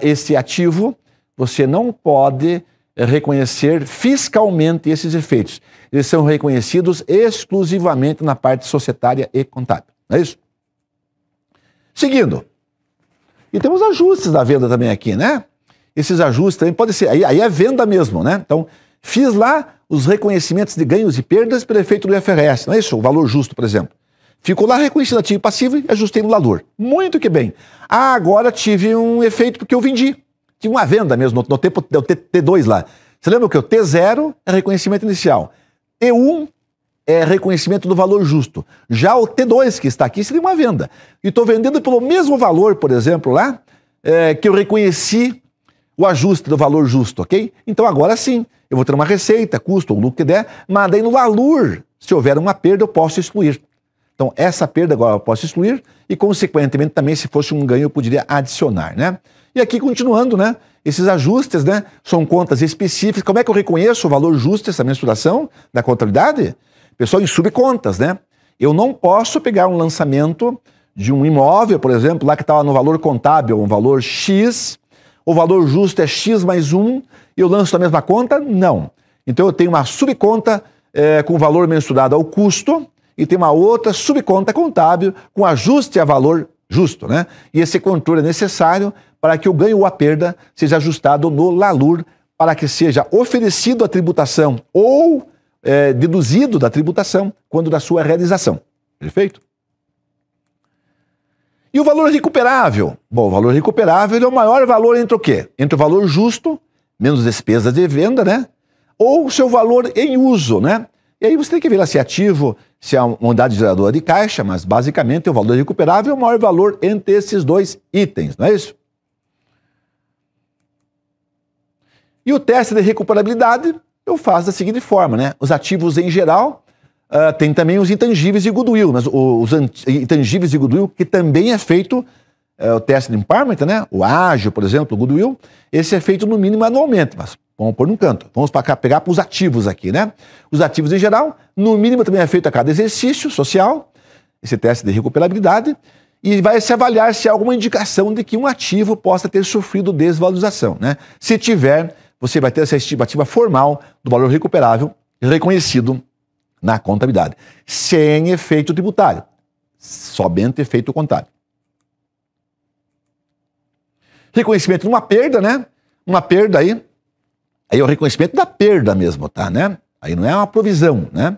esse ativo, você não pode reconhecer fiscalmente esses efeitos. Eles são reconhecidos exclusivamente na parte societária e contábil. Não é isso? Seguindo. E temos ajustes da venda também aqui, né? esses ajustes também podem ser. Aí, aí é venda mesmo, né? Então, fiz lá os reconhecimentos de ganhos e perdas pelo efeito do IFRS, não é isso? O valor justo, por exemplo. Ficou lá reconhecido ativo e passivo e ajustei no valor. Muito que bem. Ah, agora tive um efeito porque eu vendi. Tive uma venda mesmo, no, no tempo do T2 lá. Você lembra o que o T0 é reconhecimento inicial. T1 é reconhecimento do valor justo. Já o T2 que está aqui seria uma venda. E estou vendendo pelo mesmo valor, por exemplo, lá, é, que eu reconheci o ajuste do valor justo, ok? Então agora sim, eu vou ter uma receita, custo ou lucro que der, mas daí no valor, se houver uma perda, eu posso excluir. Então essa perda agora eu posso excluir e consequentemente também se fosse um ganho eu poderia adicionar, né? E aqui continuando, né? Esses ajustes, né? São contas específicas. Como é que eu reconheço o valor justo dessa mensuração da contabilidade? Pessoal, em subcontas, né? Eu não posso pegar um lançamento de um imóvel, por exemplo, lá que estava tá no valor contábil, um valor X, o valor justo é X mais 1 e eu lanço na mesma conta? Não. Então eu tenho uma subconta é, com valor mensurado ao custo e tem uma outra subconta contábil com ajuste a valor justo, né? E esse controle é necessário para que o ganho ou a perda seja ajustado no LALUR para que seja oferecido a tributação ou é, deduzido da tributação quando da sua realização. Perfeito? E o valor recuperável? Bom, o valor recuperável é o maior valor entre o quê? Entre o valor justo, menos despesas de venda, né? Ou o seu valor em uso, né? E aí você tem que ver se é ativo, se é uma unidade geradora de caixa, mas basicamente o valor recuperável é o maior valor entre esses dois itens, não é isso? E o teste de recuperabilidade eu faço da seguinte forma, né? Os ativos em geral uh, tem também os intangíveis e goodwill, mas os, intangíveis e goodwill, que também é feito uh, o teste de impairment, né? O ágil, por exemplo, o goodwill, esse é feito no mínimo anualmente, mas vamos pôr num canto. Vamos para cá, pegar para os ativos aqui, né? Os ativos em geral, no mínimo também é feito a cada exercício social, esse teste de recuperabilidade, e vai se avaliar se há alguma indicação de que um ativo possa ter sofrido desvalorização. Né? Se tiver, você vai ter essa estimativa formal do valor recuperável reconhecido na contabilidade, sem efeito tributário, somente efeito contábil. Reconhecimento de uma perda, né? Uma perda aí, aí é o reconhecimento da perda mesmo, tá, né? Aí não é uma provisão, né?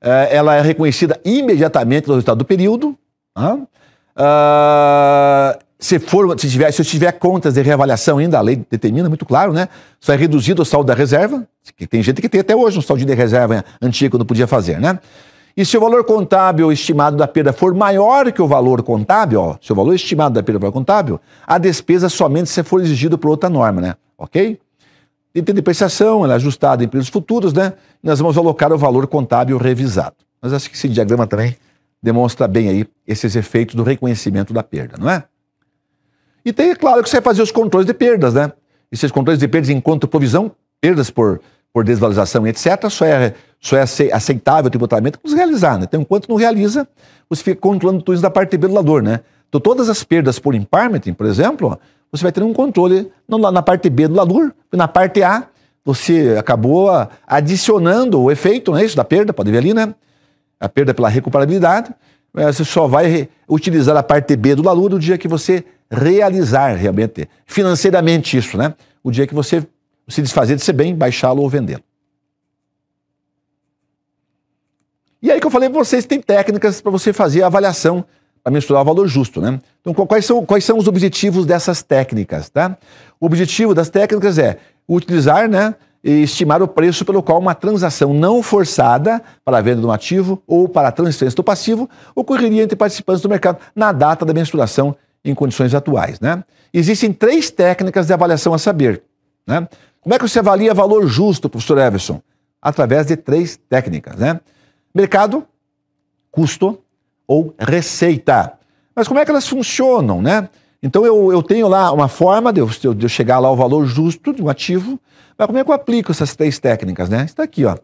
É, ela é reconhecida imediatamente no resultado do período, Uh, se for, se tiver, se tiver contas de reavaliação ainda, a lei determina muito claro, né? Só é reduzido o saldo da reserva, que tem gente que tem até hoje um saldo de reserva antigo que não podia fazer, né? E se o valor contábil estimado da perda for maior que o valor contábil, ó, se o valor estimado da perda for contábil, a despesa somente se for exigido por outra norma, né? Ok? E tem depreciação, ela é ajustada em períodos futuros, né? Nós vamos alocar o valor contábil revisado. Mas acho que esse diagrama também demonstra bem aí esses efeitos do reconhecimento da perda, não é? E tem, é claro, que você vai fazer os controles de perdas, né? Esses controles de perdas enquanto provisão, perdas por, por desvalorização e etc., só é, só é aceitável tipo, o tributamento que os realizar, né? Então, enquanto não realiza, você fica controlando tudo isso da parte de debelador, né? Então, todas as perdas por impairment, por exemplo, você vai ter um controle na parte B do e na parte A, você acabou adicionando o efeito, não é isso, da perda, pode ver ali, né? A perda pela recuperabilidade, é, você só vai utilizar a parte B do LALUR o dia que você realizar realmente, financeiramente isso, né? O dia que você se desfazer de ser bem, baixá-lo ou vendê-lo. E aí que eu falei para vocês, tem técnicas para você fazer a avaliação para misturar o valor justo, né? Então, quais são, quais são os objetivos dessas técnicas, tá? O objetivo das técnicas é utilizar, né, estimar o preço pelo qual uma transação não forçada para a venda de um ativo ou para a transferência do passivo ocorreria entre participantes do mercado na data da mensuração em condições atuais. Né? Existem três técnicas de avaliação a saber. Né? Como é que você avalia valor justo, professor Everson? Através de três técnicas. Né? Mercado, custo ou receita. Mas como é que elas funcionam? Né? Então eu, eu tenho lá uma forma de eu, de eu chegar lá ao valor justo de um ativo, mas como é que eu aplico essas três técnicas, né? Está aqui, ó.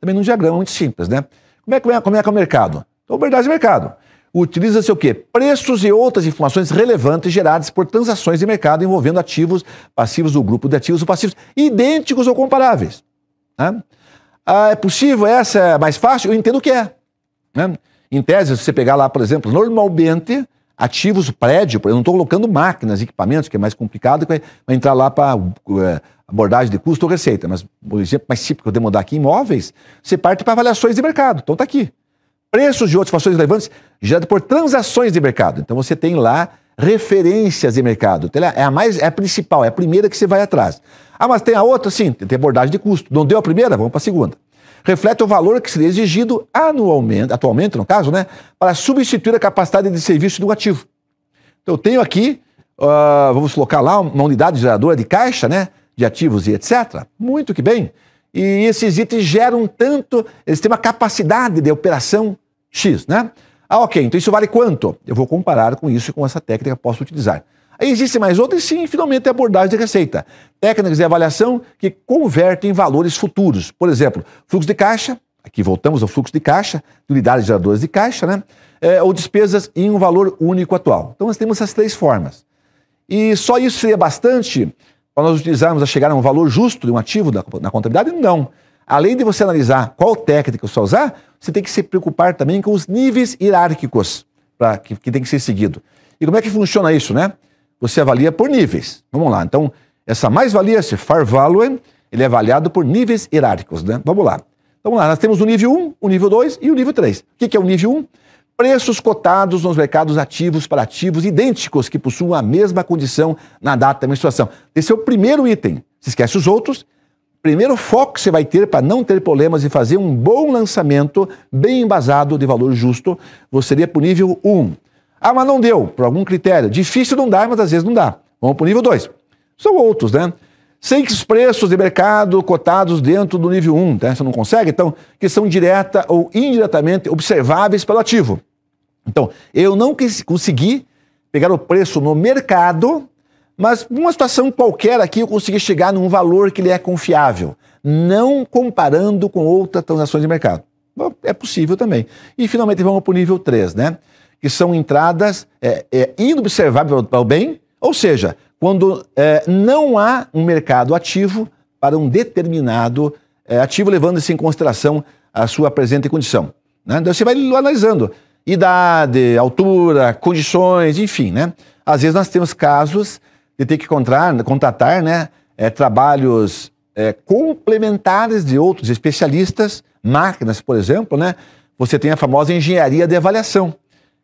Também num diagrama muito simples, né? Como é que, é, como é, que é o mercado? Então, verdade de é mercado. Utiliza-se o quê? Preços e outras informações relevantes geradas por transações de mercado envolvendo ativos, passivos do grupo de ativos ou passivos idênticos ou comparáveis. Né? Ah, é possível? Essa é mais fácil? Eu entendo que é. Né? Em tese, se você pegar lá, por exemplo, normalmente ativos do prédio, eu não estou colocando máquinas, equipamentos, que é mais complicado, que vai entrar lá para é, abordagem de custo ou receita. Mas, por exemplo, mais simples que eu demandar aqui, imóveis, você parte para avaliações de mercado. Então está aqui. Preços de outras fações relevantes gerados por transações de mercado. Então você tem lá referências de mercado. Então, é a, mais, é a principal, é a primeira que você vai atrás. Ah, mas tem a outra? Sim, tem abordagem de custo. Não deu a primeira? Vamos para a segunda reflete o valor que seria exigido anualmente, atualmente, no caso, né, para substituir a capacidade de serviço do ativo. Então, eu tenho aqui, uh, vamos colocar lá, uma unidade geradora de caixa, né, de ativos e etc. Muito que bem. E esses itens geram tanto, eles têm uma capacidade de operação X, né? Ah, ok, então isso vale quanto? Eu vou comparar com isso e com essa técnica que eu posso utilizar. Existem mais outras, sim, finalmente é abordagem de receita Técnicas de avaliação que convertem em valores futuros. Por exemplo, fluxo de caixa, aqui voltamos ao fluxo de caixa, de unidades geradoras de caixa, né? É, ou despesas em um valor único atual. Então nós temos essas três formas. E só isso seria bastante para nós utilizarmos a chegar a um valor justo de um ativo na, na contabilidade? Não. Além de você analisar qual técnica você usar, você tem que se preocupar também com os níveis hierárquicos pra, que, que tem que ser seguido. E como é que funciona isso, né? você avalia por níveis. Vamos lá. Então, essa mais-valia, esse far value, ele é avaliado por níveis hierárquicos, né? Vamos lá. Então, vamos lá, nós temos o nível 1, o nível 2 e o nível 3. O que é o nível 1? Preços cotados nos mercados ativos para ativos idênticos que possuam a mesma condição na data da menstruação. Esse é o primeiro item. Se esquece os outros. Primeiro foco que você vai ter para não ter problemas e fazer um bom lançamento bem embasado de valor justo, você iria para o nível 1. Ah, mas não deu, por algum critério. Difícil não dá, mas às vezes não dá. Vamos para o nível 2. São outros, né? os preços de mercado cotados dentro do nível 1, um, né? você não consegue? Então, que são direta ou indiretamente observáveis pelo ativo. Então, eu não consegui pegar o preço no mercado, mas numa situação qualquer aqui eu consegui chegar num valor que ele é confiável, não comparando com outras transações de mercado. é possível também. E finalmente vamos para o nível 3, né? que são entradas é, é, inobserváveis ao bem, ou seja, quando é, não há um mercado ativo para um determinado é, ativo, levando-se em consideração a sua presente condição. Né? Então você vai analisando idade, altura, condições, enfim. Né? Às vezes nós temos casos de ter que contratar, contratar né, é, trabalhos é, complementares de outros especialistas, máquinas, por exemplo, né? você tem a famosa engenharia de avaliação.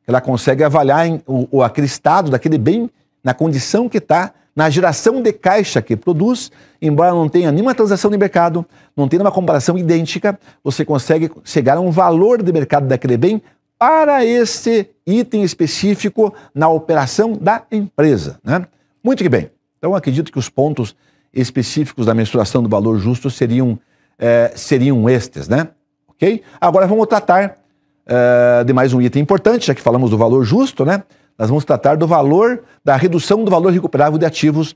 Ela consegue avaliar em, o, o, aquele estado daquele bem na condição que está, na geração de caixa que produz, embora não tenha nenhuma transação de mercado, não tenha uma comparação idêntica, você consegue chegar a um valor de mercado daquele bem para esse item específico na operação da empresa. Né? Muito que bem. Então, acredito que os pontos específicos da mensuração do valor justo seriam, é, seriam estes, né? Ok? Agora vamos tratar eh, de mais um item importante, já que falamos do valor justo, né? Nós vamos tratar do valor, da redução do valor recuperável de ativos,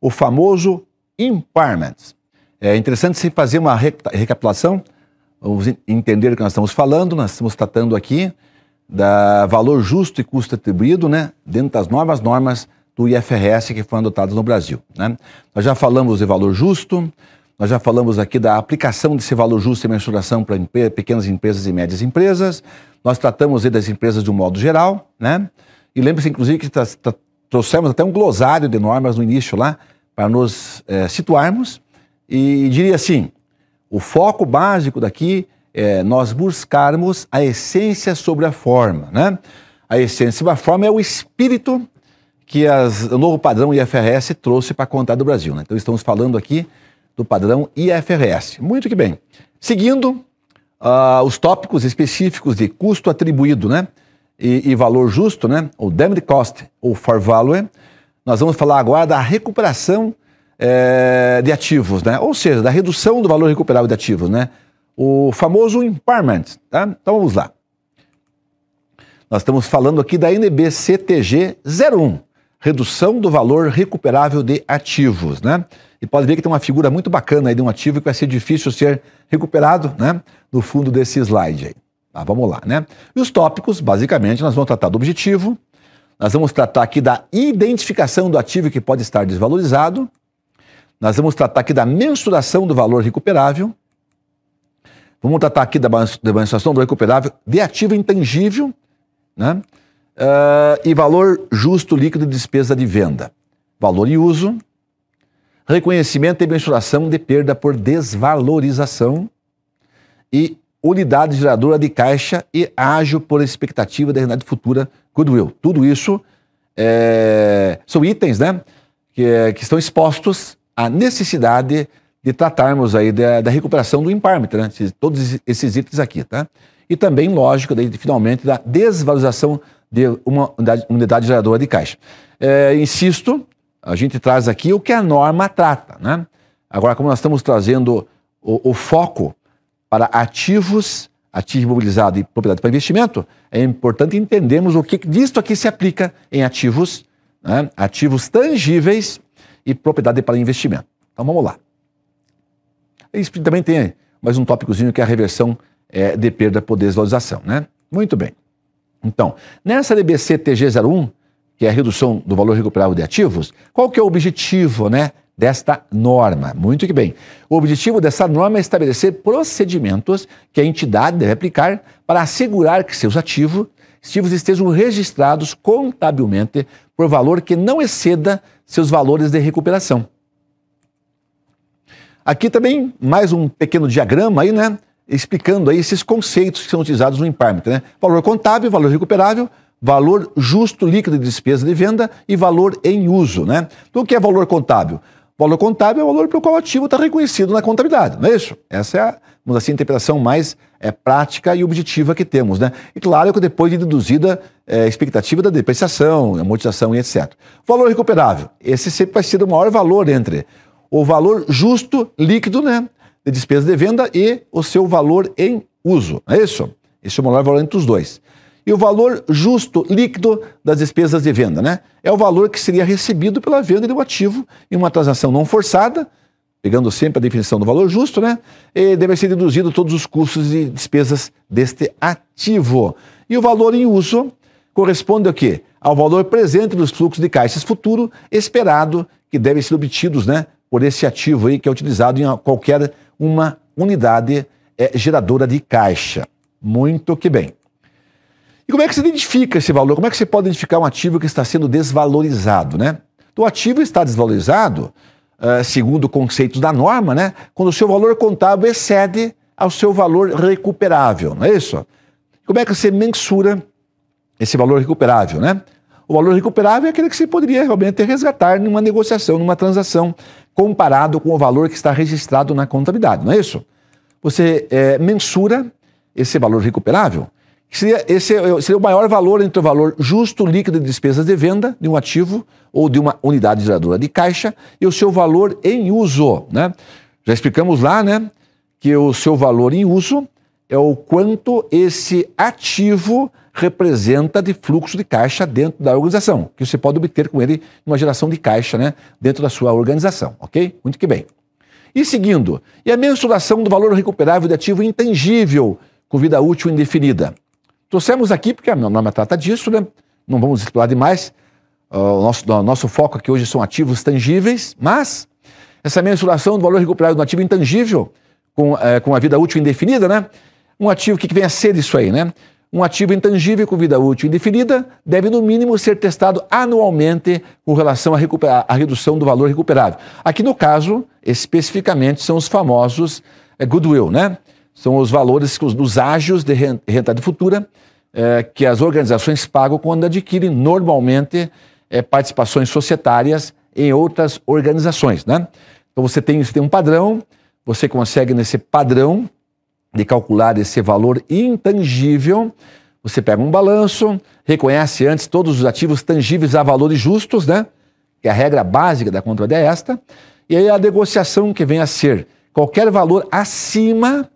o famoso impairment. É interessante se fazer uma recapitulação, vamos entender o que nós estamos falando, nós estamos tratando aqui da valor justo e custo atribuído, né? Dentro das novas normas do IFRS que foram adotadas no Brasil, né? Nós já falamos de valor justo, nós já falamos aqui da aplicação desse valor justo e mensuração para pequenas empresas e médias empresas. Nós tratamos aí das empresas de um modo geral, né? E lembre-se, inclusive, que trouxemos até um glosário de normas no início lá, para nos é, situarmos. E diria assim: o foco básico daqui é nós buscarmos a essência sobre a forma, né? A essência sobre a forma é o espírito que as, o novo padrão IFRS trouxe para contar do Brasil, né? Então, estamos falando aqui do padrão IFRS. Muito que bem. Seguindo uh, os tópicos específicos de custo atribuído né, e, e valor justo, né, ou damned cost, ou fair value, nós vamos falar agora da recuperação é, de ativos, né, ou seja, da redução do valor recuperável de ativos, né, o famoso impairment. Tá? Então vamos lá. Nós estamos falando aqui da NBCTG 01 redução do valor recuperável de ativos, né? E pode ver que tem uma figura muito bacana aí de um ativo que vai ser difícil ser recuperado, né? No fundo desse slide aí. Tá, vamos lá, né? E os tópicos, basicamente, nós vamos tratar do objetivo, nós vamos tratar aqui da identificação do ativo que pode estar desvalorizado, nós vamos tratar aqui da mensuração do valor recuperável, vamos tratar aqui da mensuração do recuperável de ativo intangível, né? Uh, e valor justo líquido de despesa de venda, valor e uso, reconhecimento e mensuração de perda por desvalorização e unidade geradora de caixa e ágil por expectativa da realidade futura goodwill. Tudo isso é, são itens né, que, é, que, estão expostos à necessidade de tratarmos aí da, da recuperação do impairment, né, todos esses itens aqui, tá? E também, lógico, daí, finalmente, da desvalorização de uma unidade, unidade geradora de caixa. É, insisto, a gente traz aqui o que a norma trata. Né? Agora, como nós estamos trazendo o, o foco para ativos, ativo imobilizado e propriedade para investimento, é importante entendermos o que disto aqui se aplica em ativos, né? ativos tangíveis e propriedade para investimento. Então vamos lá. Isso também tem mais um tópicozinho que é a reversão é, de perda por desvalorização. Né? Muito bem. Então, nessa DBC TG01, que é a redução do valor recuperável de ativos, qual que é o objetivo, né, desta norma? Muito que bem. O objetivo dessa norma é estabelecer procedimentos que a entidade deve aplicar para assegurar que seus ativos, ativos estejam registrados contabilmente por valor que não exceda seus valores de recuperação. Aqui também mais um pequeno diagrama aí, né? explicando aí esses conceitos que são utilizados no IMPARMIT, né? Valor contábil, valor recuperável, valor justo líquido de despesa de venda e valor em uso, né? Então, o que é valor contábil? Valor contábil é o valor pelo qual o ativo está reconhecido na contabilidade, não é isso? Essa é a, vamos assim, a interpretação mais é, prática e objetiva que temos, né? E claro que depois de deduzida é, a é, expectativa da depreciação, amortização e etc. Valor recuperável, esse sempre vai ser o maior valor entre o valor justo líquido, né? de despesa de venda e o seu valor em uso. É isso? Esse é o maior valor entre os dois. E o valor justo líquido das despesas de venda, né? É o valor que seria recebido pela venda de um ativo em uma transação não forçada, pegando sempre a definição do valor justo, né? E deve ser deduzido todos os custos e despesas deste ativo. E o valor em uso corresponde ao quê? Ao valor presente dos fluxos de caixas futuro esperado que devem ser obtidos, né, por esse ativo aí que é utilizado em qualquer uma unidade é, geradora de caixa. Muito que bem. E como é que se identifica esse valor? Como é que você pode identificar um ativo que está sendo desvalorizado, né? Então, o ativo está desvalorizado, uh, segundo o conceito da norma, né? Quando o seu valor contábil excede ao seu valor recuperável, não é isso? Como é que você mensura esse valor recuperável, né? O valor recuperável é aquele que você poderia realmente resgatar numa negociação, numa transação, comparado com o valor que está registrado na contabilidade, não é isso? Você é, mensura esse valor recuperável, que seria, esse, é seria o maior valor entre o valor justo líquido de despesas de venda de um ativo ou de uma unidade geradora de caixa e o seu valor em uso, né? Já explicamos lá, né, que o seu valor em uso é o quanto esse ativo representa de fluxo de caixa dentro da organização, que você pode obter com ele uma geração de caixa né, dentro da sua organização, ok? Muito que bem. E seguindo, e a mensuração do valor recuperável de ativo intangível com vida útil indefinida. Trouxemos aqui, porque a norma trata disso, né? não vamos explorar demais, ah, o nosso, o nosso foco aqui hoje são ativos tangíveis, mas essa mensuração do valor recuperável do ativo intangível com, é, com a vida útil indefinida, né? Um ativo, o que, que vem a ser isso aí, né? Um ativo intangível com vida útil indefinida deve, no mínimo, ser testado anualmente com relação à, redução do valor recuperável. Aqui, no caso, especificamente, são os famosos é, goodwill, né? São os valores dos ágios de rentabilidade futura é, que as organizações pagam quando adquirem normalmente é, participações societárias em outras organizações, né? Então, você tem, você tem um padrão, você consegue, nesse padrão, de calcular esse valor intangível, você pega um balanço, reconhece antes todos os ativos tangíveis a valores justos, né? Que é a regra básica da contabilidade é esta. E aí a negociação que vem a ser qualquer valor acima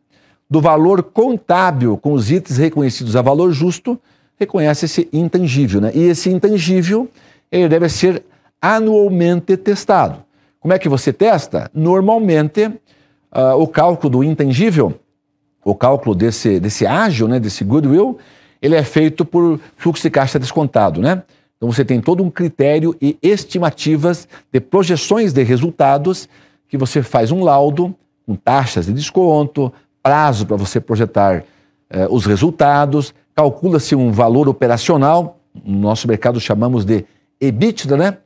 do valor contábil com os itens reconhecidos a valor justo, reconhece esse intangível, né? E esse intangível, ele deve ser anualmente testado. Como é que você testa? Normalmente, uh, o cálculo do intangível o cálculo desse, desse ágil, né, desse goodwill, ele é feito por fluxo de caixa descontado, né? Então você tem todo um critério e estimativas de projeções de resultados que você faz um laudo com taxas de desconto, prazo para você projetar eh, os resultados, calcula-se um valor operacional, no nosso mercado chamamos de EBITDA, né?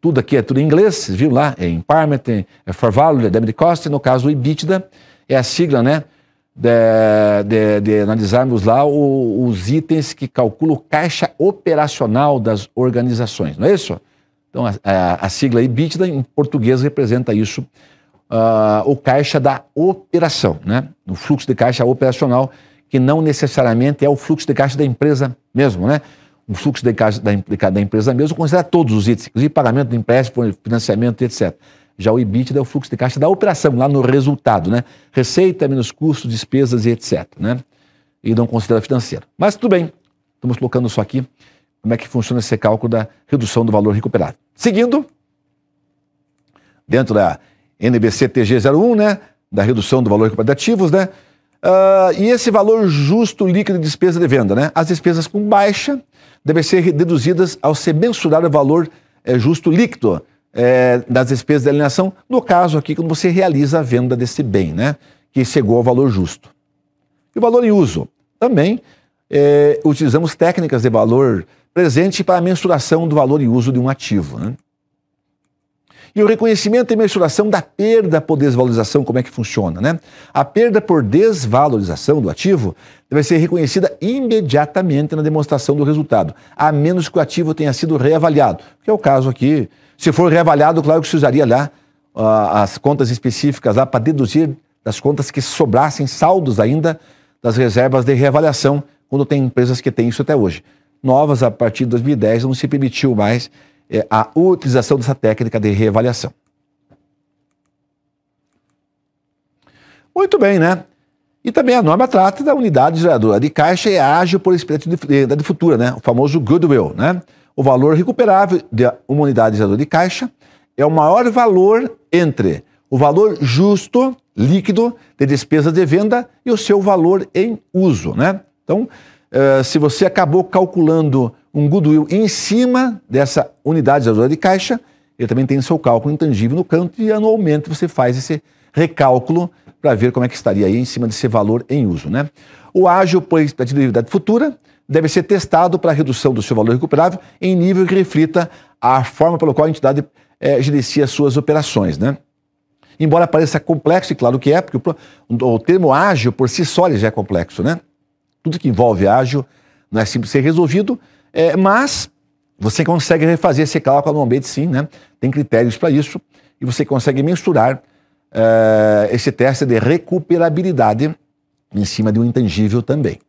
Tudo aqui é tudo em inglês, viu lá? É impairment, é, é For value, é debit cost, no caso o EBITDA é a sigla, né? de, de, de analisarmos lá o, os itens que calculam o caixa operacional das organizações, não é isso? Então, a, a, a sigla EBITDA em português representa isso, uh, o caixa da operação, né? O fluxo de caixa operacional, que não necessariamente é o fluxo de caixa da empresa mesmo, né? O fluxo de caixa da, da, empresa mesmo, considera todos os itens, inclusive pagamento de empréstimo, financiamento, etc. Já o EBITDA é o fluxo de caixa da operação, lá no resultado, né? Receita menos custos, despesas e etc, né? E não considera financeiro. Mas tudo bem, estamos colocando só aqui como é que funciona esse cálculo da redução do valor recuperado. Seguindo, dentro da NBC TG01, né? Da redução do valor recuperado de ativos, né? Uh, e esse valor justo líquido de despesa de venda, né? As despesas com baixa devem ser deduzidas ao ser mensurado o valor é, justo líquido é, das despesas de alienação, no caso aqui, quando você realiza a venda desse bem, né? Que chegou ao valor justo. E o valor em uso? Também é, utilizamos técnicas de valor presente para a mensuração do valor em uso de um ativo. Né? E o reconhecimento e mensuração da perda por desvalorização, como é que funciona, né? A perda por desvalorização do ativo deve ser reconhecida imediatamente na demonstração do resultado, a menos que o ativo tenha sido reavaliado, que é o caso aqui se for reavaliado, claro que se usaria lá uh, as contas específicas lá para deduzir das contas que sobrassem saldos ainda das reservas de reavaliação, quando tem empresas que têm isso até hoje. Novas, a partir de 2010, não se permitiu mais eh, a utilização dessa técnica de reavaliação. Muito bem, né? E também a norma trata da unidade geradora de caixa e é ágil por espírito da de, de futura, né? O famoso goodwill, né? O valor recuperável de uma unidade geradora de caixa é o maior valor entre o valor justo, líquido, de despesa de venda e o seu valor em uso. Né? Então, eh, se você acabou calculando um goodwill em cima dessa unidade geradora de caixa, ele também tem seu cálculo intangível no canto e anualmente você faz esse recálculo para ver como é que estaria aí em cima desse valor em uso. Né? O ágil por expectativa de dívida futura deve ser testado para redução do seu valor recuperável em nível que reflita a forma pela qual a entidade é, gerencia suas operações, né? Embora pareça complexo, e claro que é, porque o, o termo ágil por si só já é complexo, né? Tudo que envolve ágil não é simples ser resolvido, é, mas você consegue refazer esse cálculo anualmente sim, né? Tem critérios para isso e você consegue mensurar é, esse teste de recuperabilidade em cima de um intangível também.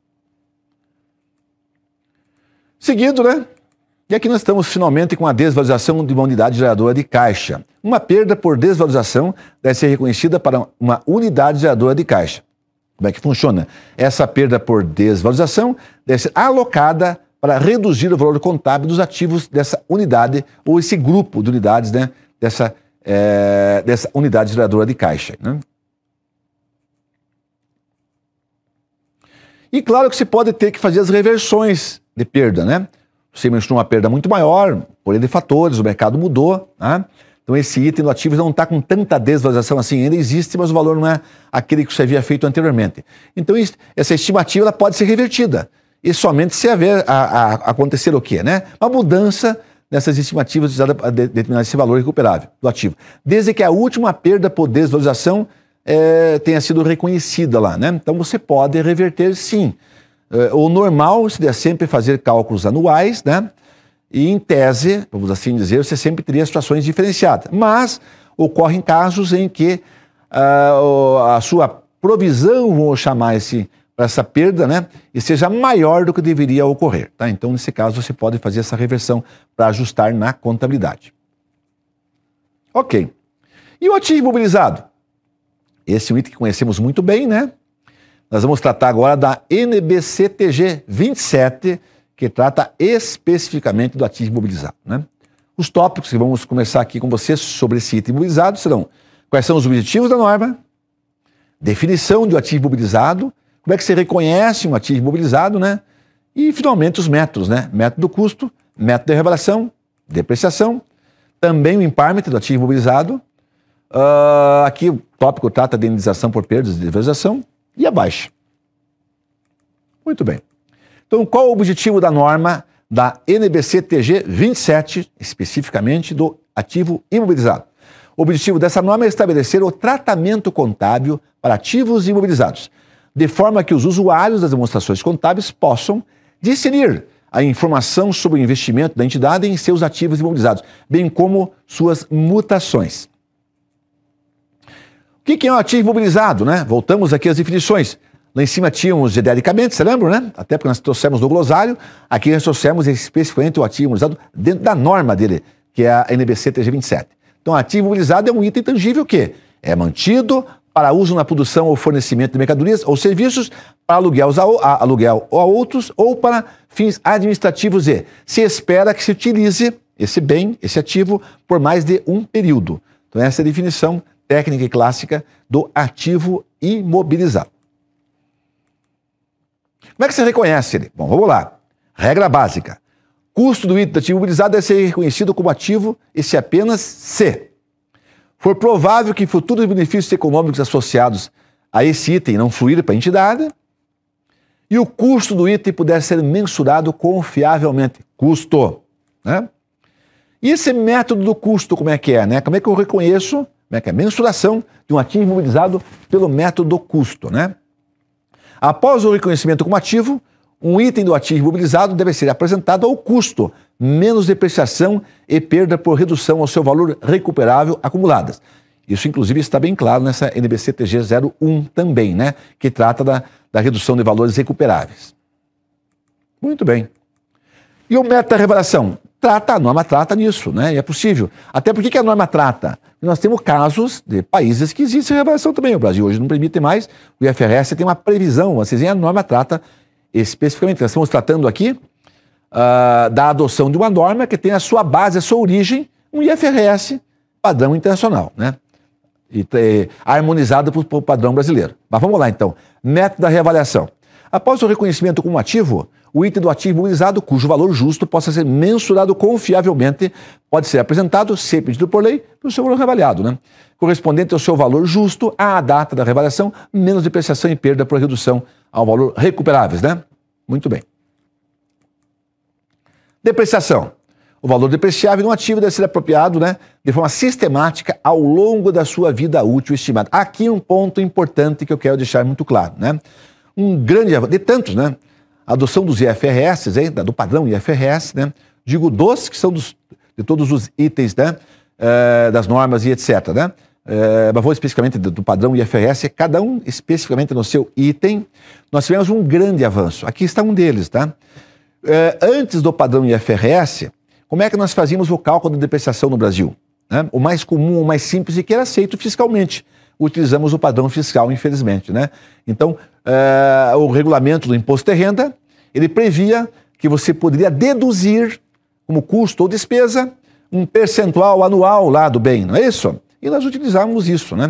Seguido, né? E aqui nós estamos finalmente com a desvalorização de uma unidade geradora de caixa. Uma perda por desvalorização deve ser reconhecida para uma unidade geradora de caixa. Como é que funciona? Essa perda por desvalorização deve ser alocada para reduzir o valor contábil dos ativos dessa unidade ou esse grupo de unidades né, dessa, é, dessa unidade geradora de caixa. Né? E claro que se pode ter que fazer as reversões de perda, né? Você mencionou uma perda muito maior, por de fatores, o mercado mudou, né? Então esse item do ativo não está com tanta desvalorização assim, ainda existe, mas o valor não é aquele que você havia feito anteriormente. Então isso, essa estimativa ela pode ser revertida e somente se haver a, a, acontecer o quê, né? Uma mudança nessas estimativas usadas para determinar esse valor recuperável do ativo, desde que a última perda por desvalorização é, tenha sido reconhecida lá, né? Então você pode reverter sim eh, o normal seria sempre fazer cálculos anuais, né? E em tese, vamos assim dizer, você sempre teria situações diferenciadas. Mas ocorrem casos em que a, ah, a sua provisão, vamos chamar esse, essa perda, né? E seja maior do que deveria ocorrer. Tá? Então, nesse caso, você pode fazer essa reversão para ajustar na contabilidade. Ok. E o ativo imobilizado? Esse é um item que conhecemos muito bem, né? Nós vamos tratar agora da NBCTG 27, que trata especificamente do ativo imobilizado. Né? Os tópicos que vamos começar aqui com você sobre esse item imobilizado serão quais são os objetivos da norma, definição de um ativo imobilizado, como é que você reconhece um ativo imobilizado, né? E, finalmente, os métodos, né? Método do custo, método de revelação, depreciação, também o impairment do ativo imobilizado. Uh, aqui o tópico trata de indenização por perdas e de valorização e abaixo. Muito bem. Então, qual o objetivo da norma da NBC TG 27, especificamente do ativo imobilizado? O objetivo dessa norma é estabelecer o tratamento contábil para ativos imobilizados, de forma que os usuários das demonstrações contábeis possam discernir a informação sobre o investimento da entidade em seus ativos imobilizados, bem como suas mutações. O que é um ativo imobilizado, né? Voltamos aqui às definições. Lá em cima tínhamos genericamente, você lembra, né? Até porque nós trouxemos no glossário, aqui nós trouxemos especificamente o ativo imobilizado dentro da norma dele, que é a NBC TG27. Então, ativo imobilizado é um item tangível que é mantido para uso na produção ou fornecimento de mercadorias ou serviços, para aluguel a, aluguel a outros ou para fins administrativos e se espera que se utilize esse bem, esse ativo, por mais de um período. Então, essa é a definição técnica clássica do ativo imobilizado. Como é que você reconhece ele? Bom, vamos lá. Regra básica. Custo do item do ativo imobilizado deve ser reconhecido como ativo e se apenas se for provável que futuros benefícios econômicos associados a esse item não fluírem para a entidade e o custo do item puder ser mensurado confiavelmente. Custo, né? E esse método do custo, como é que é, né? Como é que eu reconheço é que é a mensuração de um ativo imobilizado pelo método custo. Né? Após o reconhecimento como ativo, um item do ativo imobilizado deve ser apresentado ao custo, menos depreciação e perda por redução ao seu valor recuperável acumuladas. Isso, inclusive, está bem claro nessa NBC TG 01 também, né? Que trata da, da redução de valores recuperáveis. Muito bem. E o meta revelação? trata, a norma trata nisso, né? E é possível. Até porque que a norma trata? Nós temos casos de países que existem reavaliação também. O Brasil hoje não permite mais. O IFRS tem uma previsão, vocês a norma trata especificamente. Nós estamos tratando aqui uh, da adoção de uma norma que tem a sua base, a sua origem, um IFRS padrão internacional, né? E ter, eh, harmonizado para o padrão brasileiro. Mas vamos lá então. Método da reavaliação. Após o reconhecimento como ativo, o item do ativo imobilizado, cujo valor justo possa ser mensurado confiavelmente, pode ser apresentado, se pedido por lei, pelo seu valor reavaliado, né? correspondente ao seu valor justo à data da reavaliação, menos depreciação e perda por redução ao valor recuperáveis. Né? Muito bem. Depreciação. O valor depreciável de um ativo deve ser apropriado né, de forma sistemática ao longo da sua vida útil estimada. Aqui um ponto importante que eu quero deixar muito claro. Né? Um grande avanço, de tantos, né? adoção dos IFRS, hein, do padrão IFRS, né? digo dos que são dos, de todos os itens né? É, das normas e etc. Né? É, mas vou especificamente do, do padrão IFRS, cada um especificamente no seu item, nós tivemos um grande avanço. Aqui está um deles. Tá? É, antes do padrão IFRS, como é que nós fazíamos o cálculo de depreciação no Brasil? Né? O mais comum, o mais simples e que era aceito fiscalmente utilizamos o padrão fiscal, infelizmente. Né? Então, uh, o regulamento do imposto de renda, ele previa que você poderia deduzir como custo ou despesa um percentual anual lá do bem, não é isso? E nós utilizávamos isso, né?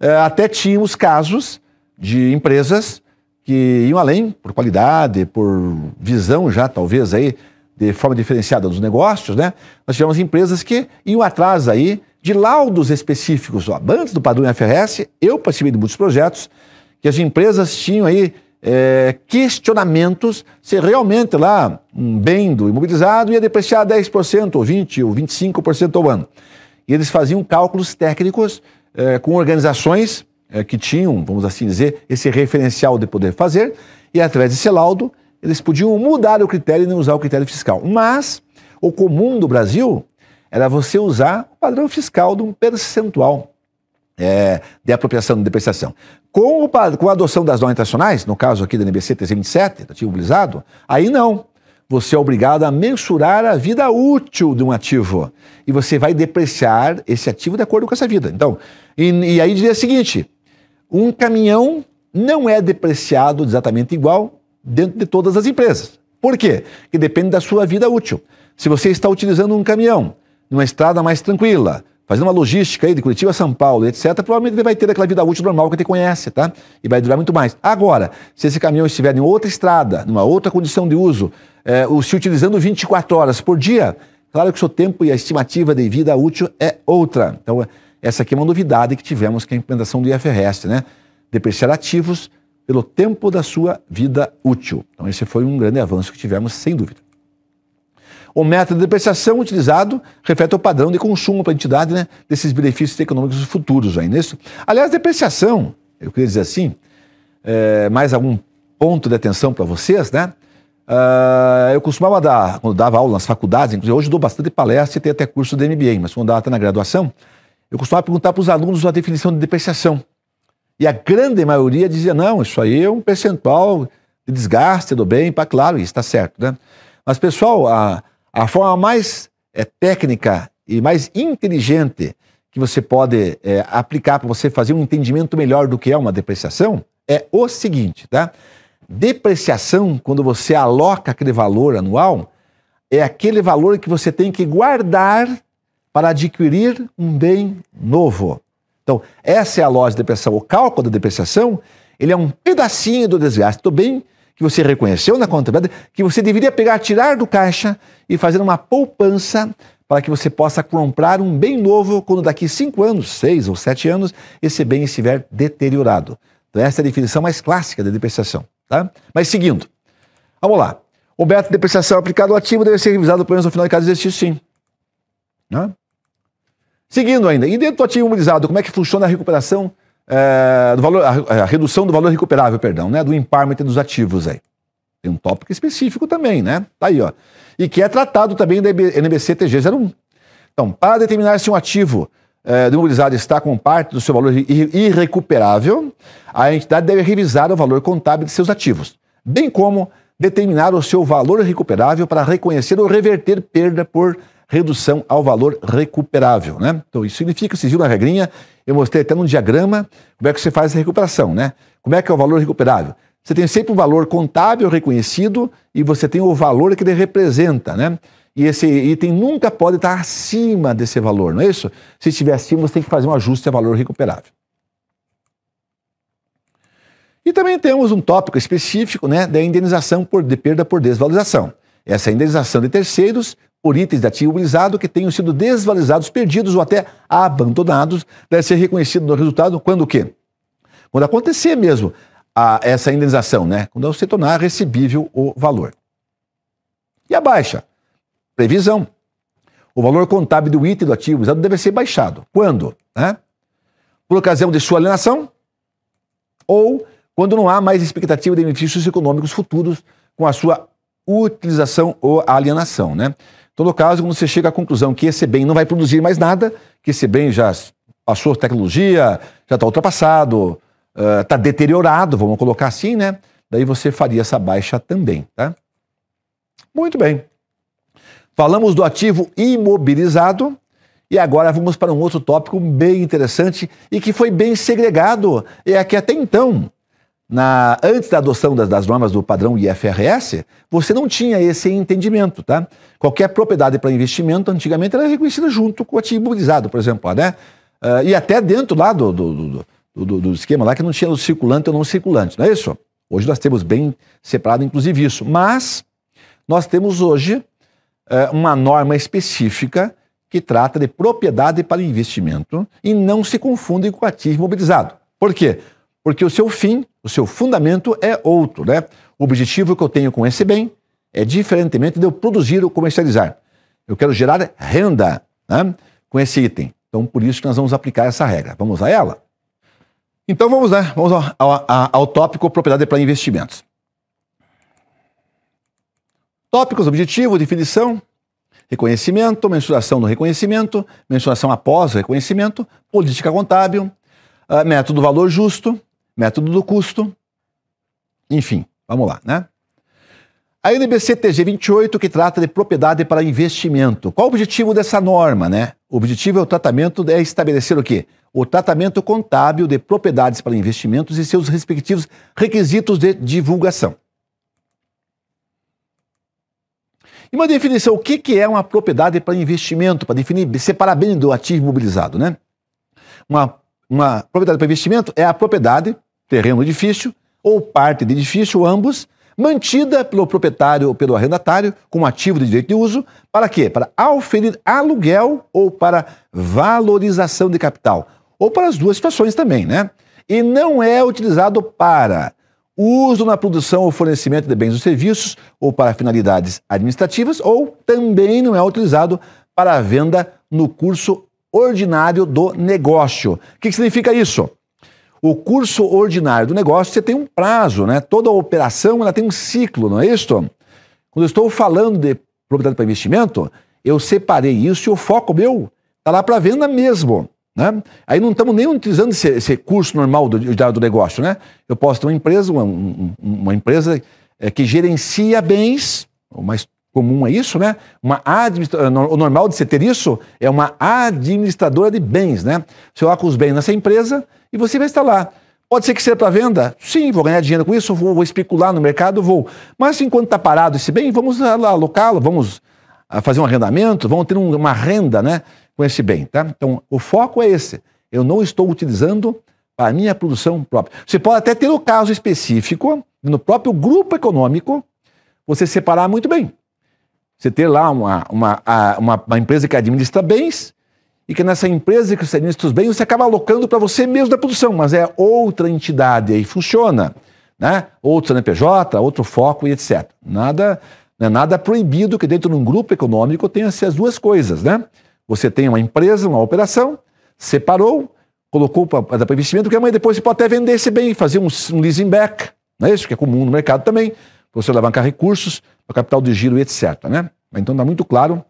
Uh, até tínhamos casos de empresas que iam além por qualidade, por visão já talvez aí de forma diferenciada dos negócios, né? Nós tivemos empresas que iam atrás aí de laudos específicos. Ó, antes do padrão FRS, eu participei de muitos projetos que as empresas tinham aí é, questionamentos se realmente lá um bem do imobilizado ia depreciar 10% ou 20% ou 25% ao ano. E eles faziam cálculos técnicos é, com organizações é, que tinham, vamos assim dizer, esse referencial de poder fazer, e através desse laudo eles podiam mudar o critério e não usar o critério fiscal. Mas o comum do Brasil era você usar o padrão fiscal de um percentual é, de apropriação de depreciação. Com, o, com a adoção das normas internacionais, no caso aqui da NBC 327, do ativo utilizado, aí não. Você é obrigado a mensurar a vida útil de um ativo. E você vai depreciar esse ativo de acordo com essa vida. Então, e, e aí diria o seguinte: um caminhão não é depreciado exatamente igual dentro de todas as empresas. Por quê? Porque depende da sua vida útil. Se você está utilizando um caminhão numa estrada mais tranquila, fazendo uma logística aí de Curitiba a São Paulo, etc., provavelmente ele vai ter aquela vida útil normal que ele conhece, tá? E vai durar muito mais. Agora, se esse caminhão estiver em outra estrada, numa outra condição de uso, é, se utilizando 24 horas por dia, claro que o seu tempo e a estimativa de vida útil é outra. Então, essa aqui é uma novidade que tivemos com é a implementação do IFRS, né? Depreciar ativos pelo tempo da sua vida útil. Então, esse foi um grande avanço que tivemos, sem dúvida. O método de depreciação utilizado reflete o padrão de consumo para a entidade né, desses benefícios econômicos futuros. Aí, nisso. É Aliás, depreciação, eu queria dizer assim, é, mais algum ponto de atenção para vocês, né? Uh, eu costumava dar, quando dava aula nas faculdades, inclusive hoje dou bastante palestra e tenho até curso de MBA, mas quando dava até na graduação, eu costumava perguntar para os alunos a definição de depreciação. E a grande maioria dizia, não, isso aí é um percentual de desgaste do bem, para claro, isso está certo, né? Mas pessoal, a, a forma mais é, técnica e mais inteligente que você pode é, aplicar para você fazer um entendimento melhor do que é uma depreciação é o seguinte, tá? Depreciação, quando você aloca aquele valor anual, é aquele valor que você tem que guardar para adquirir um bem novo. Então, essa é a loja de depreciação. O cálculo da depreciação, ele é um pedacinho do desgaste do bem que você reconheceu na conta que você deveria pegar, tirar do caixa e fazer uma poupança para que você possa comprar um bem novo quando daqui cinco anos, seis ou sete anos, esse bem estiver deteriorado. Então, essa é a definição mais clássica da depreciação. Tá? Mas seguindo, vamos lá. O método de depreciação aplicado ao ativo deve ser revisado pelo menos no final de cada exercício, sim. Né? Seguindo ainda, e dentro do ativo imobilizado, como é que funciona a recuperação é, do valor, a, a, redução do valor recuperável, perdão, né, do impairment dos ativos aí. Tem um tópico específico também, né? Tá aí, ó. E que é tratado também da NBC TG01. Então, para determinar se um ativo é, demobilizado está com parte do seu valor irrecuperável, a entidade deve revisar o valor contábil de seus ativos, bem como determinar o seu valor recuperável para reconhecer ou reverter perda por redução ao valor recuperável, né? Então, isso significa, vocês viram a regrinha, eu mostrei até num diagrama como é que você faz a recuperação, né? Como é que é o valor recuperável? Você tem sempre o um valor contábil reconhecido e você tem o valor que ele representa, né? E esse item nunca pode estar acima desse valor, não é isso? Se estiver acima, você tem que fazer um ajuste a valor recuperável. E também temos um tópico específico né, da indenização por, de perda por desvalorização. Essa é indenização de terceiros por itens da ativo utilizado que tenham sido desvalorizados, perdidos ou até abandonados, deve ser reconhecido no resultado quando o quê? Quando acontecer mesmo a, essa indenização, né? Quando se tornar recebível o valor. E a baixa? Previsão. O valor contábil do item do ativo usado deve ser baixado. Quando? Né? Por ocasião de sua alienação ou quando não há mais expectativa de benefícios econômicos futuros com a sua utilização ou alienação, né? todo caso, quando você chega à conclusão que esse bem não vai produzir mais nada, que esse bem já passou tecnologia, já está ultrapassado, está eh, uh, deteriorado, vamos colocar assim, né? Daí você faria essa baixa também, tá? Muito bem. Falamos do ativo imobilizado e agora vamos para um outro tópico bem interessante e que foi bem segregado. É que até então na, antes da adoção das, das, normas do padrão IFRS, você não tinha esse entendimento, tá? Qualquer propriedade para investimento, antigamente, era reconhecida junto com o ativo imobilizado, por exemplo, né? Uh, e até dentro lá do do, do, do, do, esquema lá que não tinha o circulante ou não circulante, não é isso? Hoje nós temos bem separado, inclusive, isso. Mas nós temos hoje uh, uma norma específica que trata de propriedade para investimento e não se confunde com ativo imobilizado. Por quê? porque o seu fim, o seu fundamento é outro, né? O objetivo que eu tenho com esse bem é diferentemente de eu produzir ou comercializar. Eu quero gerar renda né, com esse item. Então, por isso que nós vamos aplicar essa regra. Vamos a ela? Então, vamos lá. Vamos ao, ao, ao tópico propriedade para investimentos. Tópicos, objetivo, definição, reconhecimento, mensuração do reconhecimento, mensuração após o reconhecimento, política contábil, ah, método valor justo, método do custo. Enfim, vamos lá, né? A NBC TG28, que trata de propriedade para investimento. Qual o objetivo dessa norma, né? O objetivo é o tratamento, é estabelecer o quê? O tratamento contábil de propriedades para investimentos e seus respectivos requisitos de divulgação. E uma definição, o que, que é uma propriedade para investimento, para definir, separar bem do ativo imobilizado, né? Uma, uma propriedade para investimento é a propriedade terreno edifício, ou parte de edifício, ambos, mantida pelo proprietário ou pelo arrendatário como ativo de direito de uso, para quê? Para auferir aluguel ou para valorização de capital, ou para as duas situações também, né? E não é utilizado para uso na produção ou fornecimento de bens ou serviços ou para finalidades administrativas, ou também não é utilizado para a venda no curso ordinário do negócio. O que significa isso? o curso ordinário do negócio, você tem um prazo, né? Toda operação ela tem um ciclo, não é isso? Quando eu estou falando de propriedade para investimento, eu separei isso e o foco meu está lá para venda mesmo. Né? Aí não estamos nem utilizando esse, esse curso normal do, do negócio. Né? Eu posso ter uma empresa, uma, uma empresa é, que gerencia bens, uma, comum é isso, né? Uma administra... Eh, o normal de você ter isso é uma administradora de bens, né? Você coloca os bens nessa empresa e você vai estar lá. Pode ser que seja para venda? Sim, vou ganhar dinheiro com isso, vou, vou especular no mercado, vou. Mas enquanto está parado esse bem, vamos alocá-lo, vamos ah, fazer um arrendamento, vamos ter uma renda né, com esse bem. Tá? Então, o foco é esse. Eu não estou utilizando para a minha produção própria. Você pode até ter o um caso específico, no próprio grupo econômico, você separar muito bem. Você ter lá uma, uma, uma, uma empresa que administra bens e que nessa empresa que você administra os bens, você acaba alocando para você mesmo da produção, mas é outra entidade aí funciona. Né? Outro CNPJ, outro foco e etc. Nada, né, nada proibido que dentro de um grupo econômico tenha-se as duas coisas. Né? Você tem uma empresa, uma operação, separou, colocou para investimento, porque amanhã depois você pode até vender esse bem, fazer um, um leasing back, não é isso que é comum no mercado também você alavancar recursos, o capital de giro, etc. Né? Então está muito claro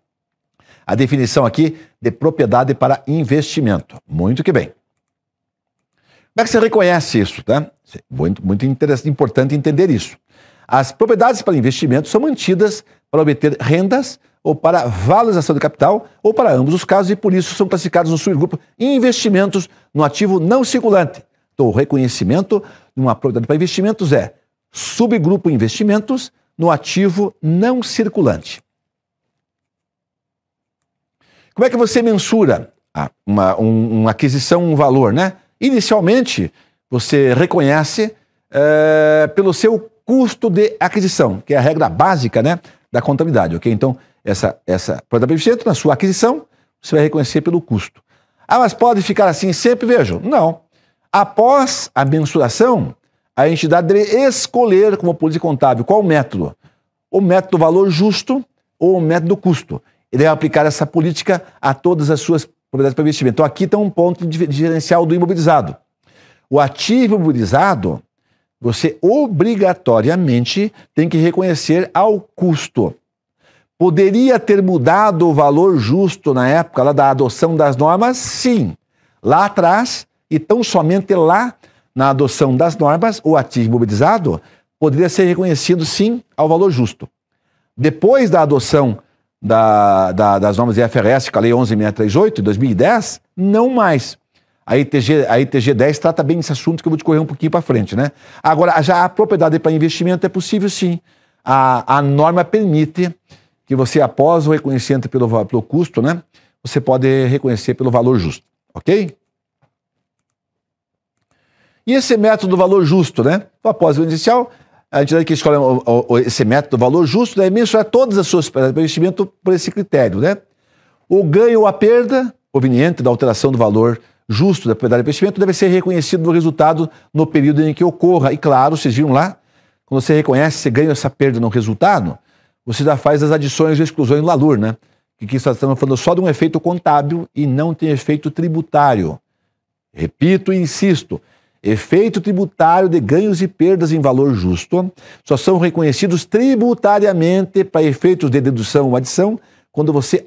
a definição aqui de propriedade para investimento. Muito que bem. Como é que você reconhece isso? Tá? Muito, muito importante entender isso. As propriedades para investimento são mantidas para obter rendas ou para valorização de capital, ou para ambos os casos, e por isso são classificados no subgrupo investimentos no ativo não circulante. Então, o reconhecimento de uma propriedade para investimentos é subgrupo investimentos, no ativo não circulante. Como é que você mensura ah, uma, um, uma aquisição, um valor, né? Inicialmente, você reconhece é, pelo seu custo de aquisição, que é a regra básica, né, da contabilidade, ok? Então, essa, essa exemplo na sua aquisição, você vai reconhecer pelo custo. Ah, mas pode ficar assim sempre, vejo? Não. Após a mensuração, a entidade deve escolher, como polícia contábil, qual o método? O método do valor justo ou o método do custo. ele deve aplicar essa política a todas as suas propriedades para investimento. Então, aqui tem um ponto diferencial do imobilizado. O ativo imobilizado, você obrigatoriamente tem que reconhecer ao custo. Poderia ter mudado o valor justo na época lá da adoção das normas? Sim. Lá atrás, e tão somente lá, na adoção das normas, o ativo imobilizado poderia ser reconhecido, sim, ao valor justo. Depois da adoção da, da, das normas IFRS, com é a Lei 11.638, de 2010, não mais. A ITG, a ITG 10 trata bem esse assunto que eu vou te correr um pouquinho para frente, né? Agora, já a propriedade para investimento é possível, sim. A, a norma permite que você, após o reconhecimento pelo, pelo custo, né? Você pode reconhecer pelo valor justo, ok? E esse método do valor justo, né? O após o inicial, a entidade que escolhe esse método do valor justo deve né, mensurar todas as suas perdas para investimento por esse critério, né? O ganho ou a perda proveniente da alteração do valor justo da propriedade de investimento deve ser reconhecido no resultado no período em que ocorra. E claro, vocês viram lá, quando você reconhece você ganha essa perda no resultado, você já faz as adições e exclusões do valor, né? Que aqui estamos falando só de um efeito contábil e não tem efeito tributário. Repito e insisto, Efeito tributário de ganhos e perdas em valor justo só são reconhecidos tributariamente para efeitos de dedução ou adição quando você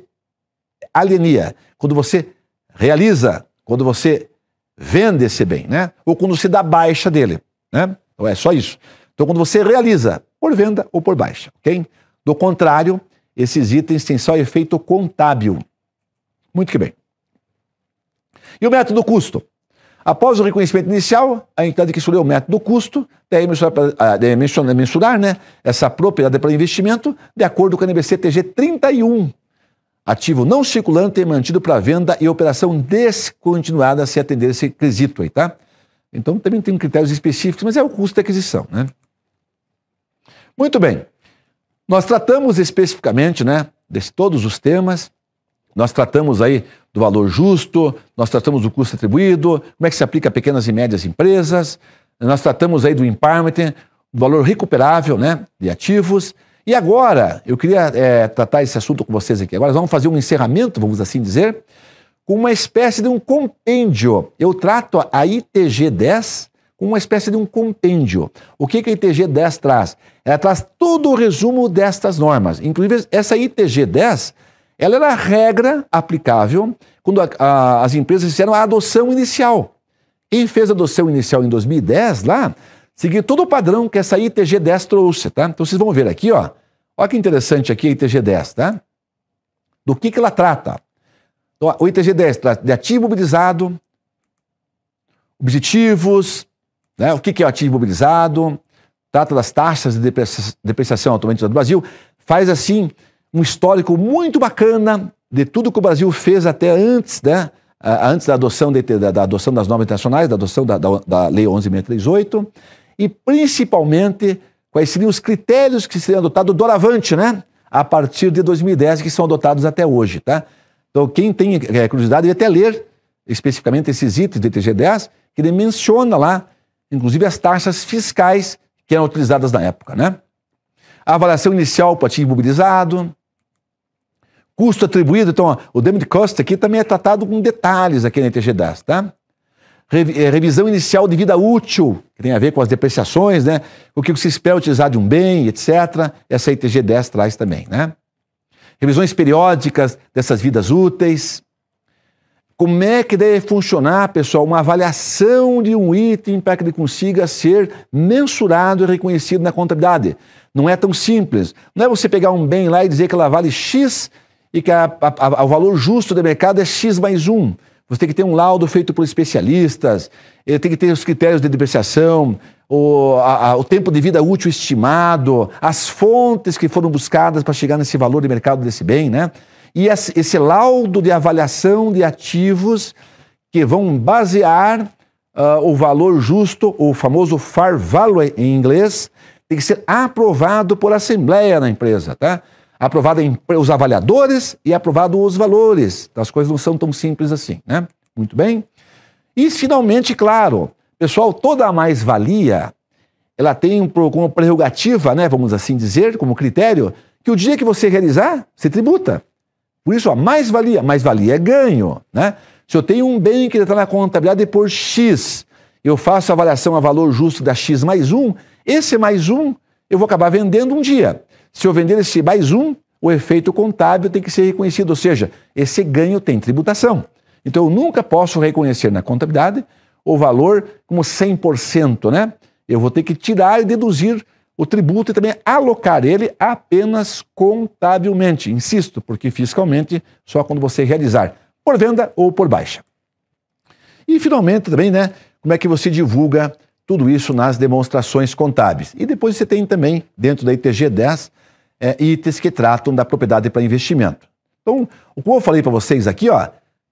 alienia, quando você realiza, quando você vende esse bem, né? Ou quando você dá baixa dele, né? Então é só isso. Então quando você realiza por venda ou por baixa, ok? Do contrário, esses itens têm só efeito contábil. Muito que bem. E o método custo? Após o reconhecimento inicial, a entidade que escolheu o método do custo deve mensurar, deve mensurar né, essa propriedade para investimento de acordo com a NBC TG 31, ativo não circulante mantido para venda e operação descontinuada se atender esse quesito aí, tá? Então também tem critérios específicos, mas é o custo da aquisição, né? Muito bem. Nós tratamos especificamente, né, de todos os temas. Nós tratamos aí do valor justo, nós tratamos do custo atribuído, como é que se aplica a pequenas e médias empresas, nós tratamos aí do impairment, do valor recuperável né, de ativos. E agora, eu queria é, tratar esse assunto com vocês aqui. Agora vamos fazer um encerramento, vamos assim dizer, com uma espécie de um compêndio. Eu trato a ITG 10 com uma espécie de um compêndio. O que, que a ITG 10 traz? Ela traz todo o resumo destas normas. Inclusive, essa ITG 10 ela era a regra aplicável quando a, a, as empresas fizeram a adoção inicial. Quem fez a adoção inicial em 2010 lá, seguiu todo o padrão que essa ITG 10 trouxe, tá? Então vocês vão ver aqui, ó. Olha que interessante aqui a ITG 10, tá? Do que, que ela trata? Então, o ITG 10 trata de ativo mobilizado, objetivos, né? o que, que é o ativo mobilizado, trata das taxas de depreciação atualmente do Brasil, faz assim um histórico muito bacana de tudo que o Brasil fez até antes, né? antes da adoção, de, da, da adoção das normas internacionais, da adoção da, da, da Lei 11.638, e principalmente quais seriam os critérios que seriam adotados doravante, né? A partir de 2010, que são adotados até hoje, tá? Então, quem tem é, é curiosidade, deve até ler especificamente esses itens do ITG 10, que ele menciona lá, inclusive as taxas fiscais que eram utilizadas na época, né? A avaliação inicial para ativo imobilizado, custo atribuído, então ó, o demo de cost aqui também é tratado com detalhes aqui na ITGDAS, tá? É, revisão inicial de vida útil, que tem a ver com as depreciações, né? O que você espera utilizar de um bem, etc. Essa ITG 10 traz também, né? Revisões periódicas dessas vidas úteis. Como é que deve funcionar, pessoal, uma avaliação de um item para que ele consiga ser mensurado e reconhecido na contabilidade? Não é tão simples. Não é você pegar um bem lá e dizer que ela vale X e que a, a, a, o valor justo do mercado é X mais 1. Você tem que ter um laudo feito por especialistas, eh, tem que ter os critérios de depreciação, o, a, o tempo de vida útil estimado, as fontes que foram buscadas para chegar nesse valor de mercado desse bem, né? E esse, laudo de avaliação de ativos que vão basear uh, o valor justo, o famoso fair value em inglês, tem que ser aprovado por assembleia na empresa, tá? aprovada os avaliadores e aprovado os valores. as coisas não são tão simples assim, né? Muito bem. E, finalmente, claro, pessoal, toda a mais-valia, ela tem como prerrogativa, né, vamos assim dizer, como critério, que o dia que você realizar, se tributa. Por isso, a mais-valia, mais-valia é ganho, né? Se eu tenho um bem que está na contabilidade por X, eu faço a avaliação a valor justo da X mais um, esse mais um eu vou acabar vendendo um dia. Se eu vender esse mais um, o efeito contábil tem que ser reconhecido, ou seja, esse ganho tem tributação. Então eu nunca posso reconhecer na contabilidade o valor como 100%, né? Eu vou ter que tirar e deduzir o tributo e também alocar ele apenas contabilmente, insisto, porque fiscalmente só quando você realizar por venda ou por baixa. E finalmente também, né, como é que você divulga tudo isso nas demonstrações contábeis. E depois você tem também, dentro da ITG 10, é, itens que tratam da propriedade para investimento. Então, o que eu falei para vocês aqui, ó,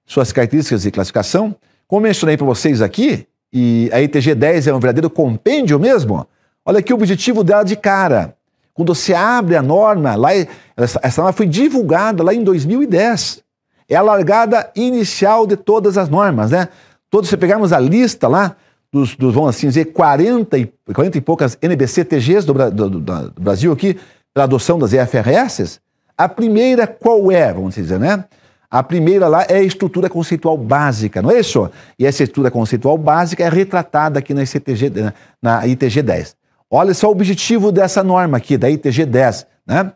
suas características e classificação, como eu mencionei para vocês aqui, e a ITG 10 é um verdadeiro compêndio mesmo, olha aqui o objetivo dela de cara. Quando você abre a norma, lá, essa, essa norma foi divulgada lá em 2010. É a largada inicial de todas as normas, né? Todos, se pegarmos a lista lá, dos, dos vamos assim dizer, 40 e, 40 e poucas NBC-TGs do, do, do, do Brasil aqui, pela adoção das IFRS, a primeira qual é, vamos dizer, né? A primeira lá é a estrutura conceitual básica, não é isso? E essa estrutura conceitual básica é retratada aqui na, ICTG, né, na ITG 10. Olha só o objetivo dessa norma aqui, da ITG 10, né?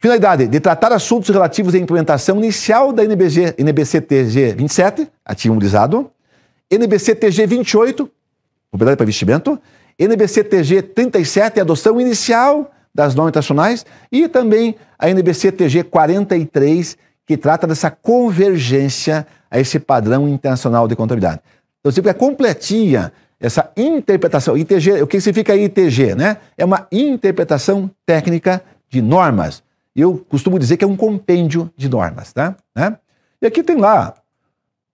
Finalidade de tratar assuntos relativos à implementação inicial da NBG, NBC TG 27, ativo mobilizado, NBC TG 28, propriedade para investimento, NBC TG 37, adoção inicial das normas internacionais e também a NBC TG 43, que trata dessa convergência a esse padrão internacional de contabilidade. Então, você fica completar essa interpretação. ITG, o que significa ITG, né? É uma interpretação técnica de normas. Eu costumo dizer que é um compêndio de normas, tá? Né? E aqui tem lá,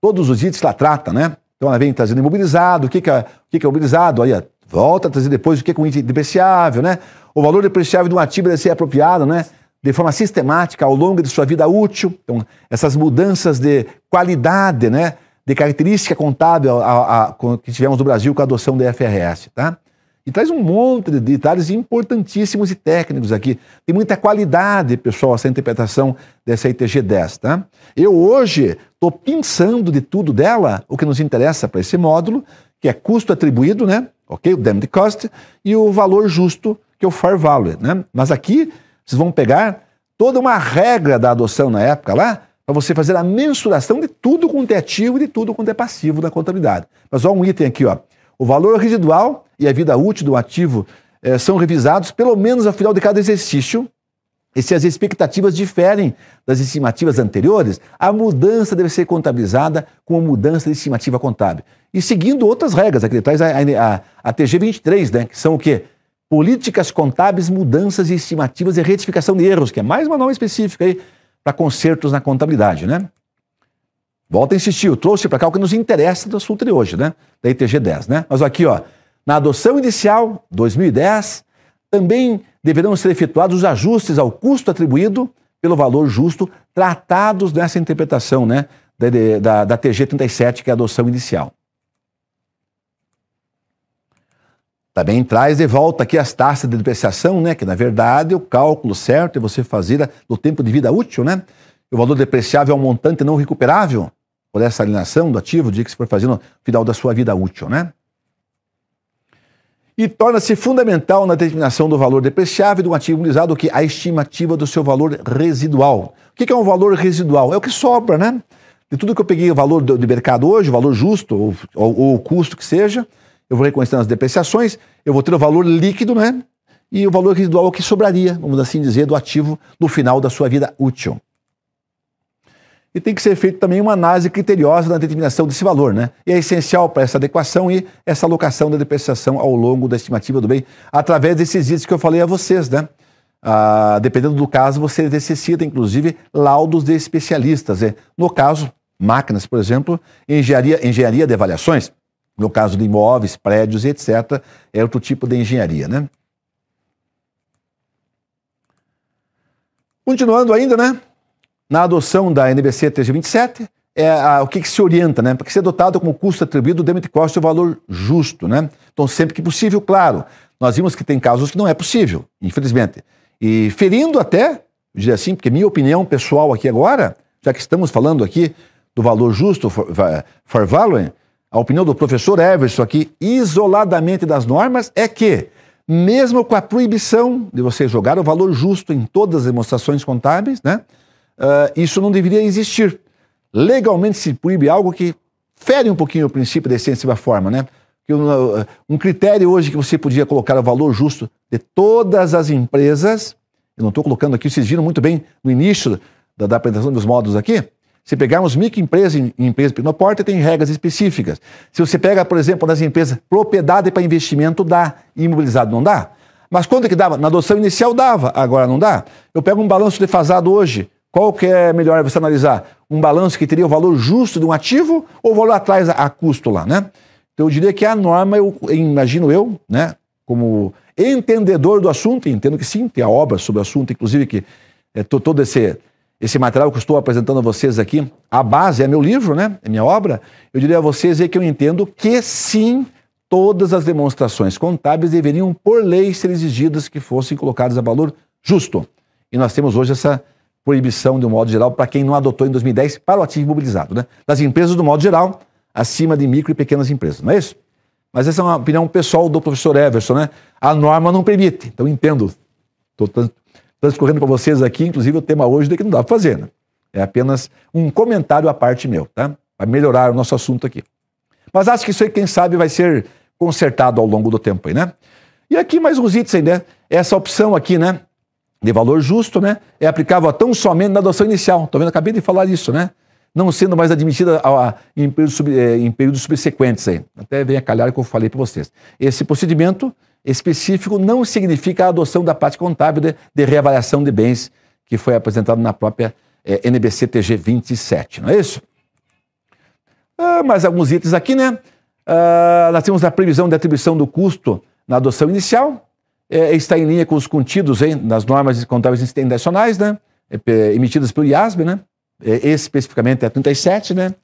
todos os itens que lá trata, né? Então ela vem trazendo imobilizado, o que, que, é, o que, que é imobilizado, aí volta a trazer depois o que é um item depreciável, né? o valor depreciável de um ativo deve ser apropriado, né? de forma sistemática ao longo de sua vida útil. Então, essas mudanças de qualidade, né, de característica contábil a, a, a, que tivemos no Brasil com a adoção da IFRS, tá? E traz um monte de detalhes importantíssimos e técnicos aqui. Tem muita qualidade, pessoal, essa interpretação dessa ITG 10, tá? Eu hoje estou pensando de tudo dela, o que nos interessa para esse módulo, que é custo atribuído, né? Ok? O damned cost e o valor justo que é o fair value, né? Mas aqui vocês vão pegar toda uma regra da adoção na época lá, para você fazer a mensuração de tudo quanto é ativo e de tudo quanto é passivo da contabilidade. Mas olha um item aqui, ó. O valor residual e a vida útil do ativo eh, são revisados pelo menos ao final de cada exercício. E se as expectativas diferem das estimativas anteriores, a mudança deve ser contabilizada com a mudança de estimativa contábil. E seguindo outras regras, aqui traz a, a, a, a TG 23, né, que são o quê? Políticas contábeis, mudanças e estimativas e retificação de erros, que é mais uma norma específica aí para consertos na contabilidade, né? Volta a insistir, eu trouxe para cá o que nos interessa do assunto de hoje, né? Da ITG 10, né? Mas aqui, ó, na adoção inicial, 2010, também deverão ser efetuados os ajustes ao custo atribuído pelo valor justo tratados nessa interpretação, né? Da, da, da TG 37, que é a adoção inicial. Também tá traz de volta aqui as taxas de depreciação, né? Que na verdade o cálculo certo é você fazer do tempo de vida útil, né? O valor depreciável é um montante não recuperável por essa alienação do ativo, o dia que você for fazer no final da sua vida útil, né? E torna-se fundamental na determinação do valor depreciável de um ativo utilizado que é a estimativa do seu valor residual. O que é um valor residual? É o que sobra, né? De tudo que eu peguei o valor de mercado hoje, o valor justo ou, ou, ou o custo que seja, eu vou reconhecendo as depreciações, eu vou ter o valor líquido, né? E o valor residual é que sobraria, vamos assim dizer, do ativo no final da sua vida útil. E tem que ser feita também uma análise criteriosa na determinação desse valor, né? E é essencial para essa adequação e essa alocação da depreciação ao longo da estimativa do bem, através desses itens que eu falei a vocês, né? Ah, dependendo do caso, você necessita, inclusive, laudos de especialistas. Né? No caso, máquinas, por exemplo, engenharia, engenharia de avaliações, no caso de imóveis, prédios e etc., é outro tipo de engenharia, né? Continuando ainda, né? Na adoção da NBC 327, é a, o que, que, se orienta, né? Para que ser dotado como custo atribuído, o debit cost o valor justo, né? Então, sempre que possível, claro. Nós vimos que tem casos que não é possível, infelizmente. E ferindo até, dizer assim, porque minha opinião pessoal aqui agora, já que estamos falando aqui do valor justo, for, for a opinião do professor Everson aqui, isoladamente das normas, é que, mesmo com a proibição de você jogar o valor justo em todas as demonstrações contábeis, né, uh, isso não deveria existir. Legalmente se proíbe algo que fere um pouquinho o princípio da essência da forma, né? Que um, ah, critério hoje que você podia colocar o valor justo de todas as empresas, eu não estou colocando aqui, vocês viram muito bem no início da, da apresentação dos módulos aqui, se pegarmos microempresas e empresas porta, tem regras específicas. Se você pega, por exemplo, nas empresas, propriedade para investimento dá, imobilizado não dá. Mas quando é que dava? Na adoção inicial dava, agora não dá. Eu pego um balanço defasado hoje. Qual que é melhor você analisar? Um balanço que teria o valor justo de um ativo ou o valor atrás a, custo lá, né? Então eu diria que é a norma, eu imagino eu, né, como entendedor do assunto, entendo que sim, tem a obra sobre o assunto, inclusive que é, todo esse esse material que estou apresentando a vocês aqui, a base é meu livro, né? É minha obra. Eu diria a vocês aí que eu entendo que sim, todas as demonstrações contábeis deveriam, por lei, ser exigidas que fossem colocadas a valor justo. E nós temos hoje essa proibição, de um modo geral, para quem não adotou em 2010 para o ativo imobilizado, né? Das empresas, do modo geral, acima de micro e pequenas empresas, não é isso? Mas essa é uma opinião pessoal do professor Everson, né? A norma não permite, então entendo. Estou Estou discorrendo para vocês aqui, inclusive, o tema hoje de que não dá para fazer. Né? É apenas um comentário à parte meu, tá? Para melhorar o nosso assunto aqui. Mas acho que isso aí, quem sabe, vai ser consertado ao longo do tempo aí, né? E aqui mais uns itens né? Essa opção aqui, né? De valor justo, né? É aplicável tão somente na adoção inicial. Tô vendo? Acabei de falar isso, né? Não sendo mais admitida a, a, em, períodos, sub, eh, em períodos subsequentes aí. Até vem a calhar que eu falei para vocês. Esse procedimento específico não significa a adoção da parte contábil de, de reavaliação de bens que foi apresentado na própria é, NBC TG 27, não é isso? Ah, mais alguns itens aqui, né? Ah, nós temos a previsão de atribuição do custo na adoção inicial, é, está em linha com os contidos hein, nas normas contábeis internacionais, né? É, emitidas pelo IASB, né? É, especificamente é a 37, né?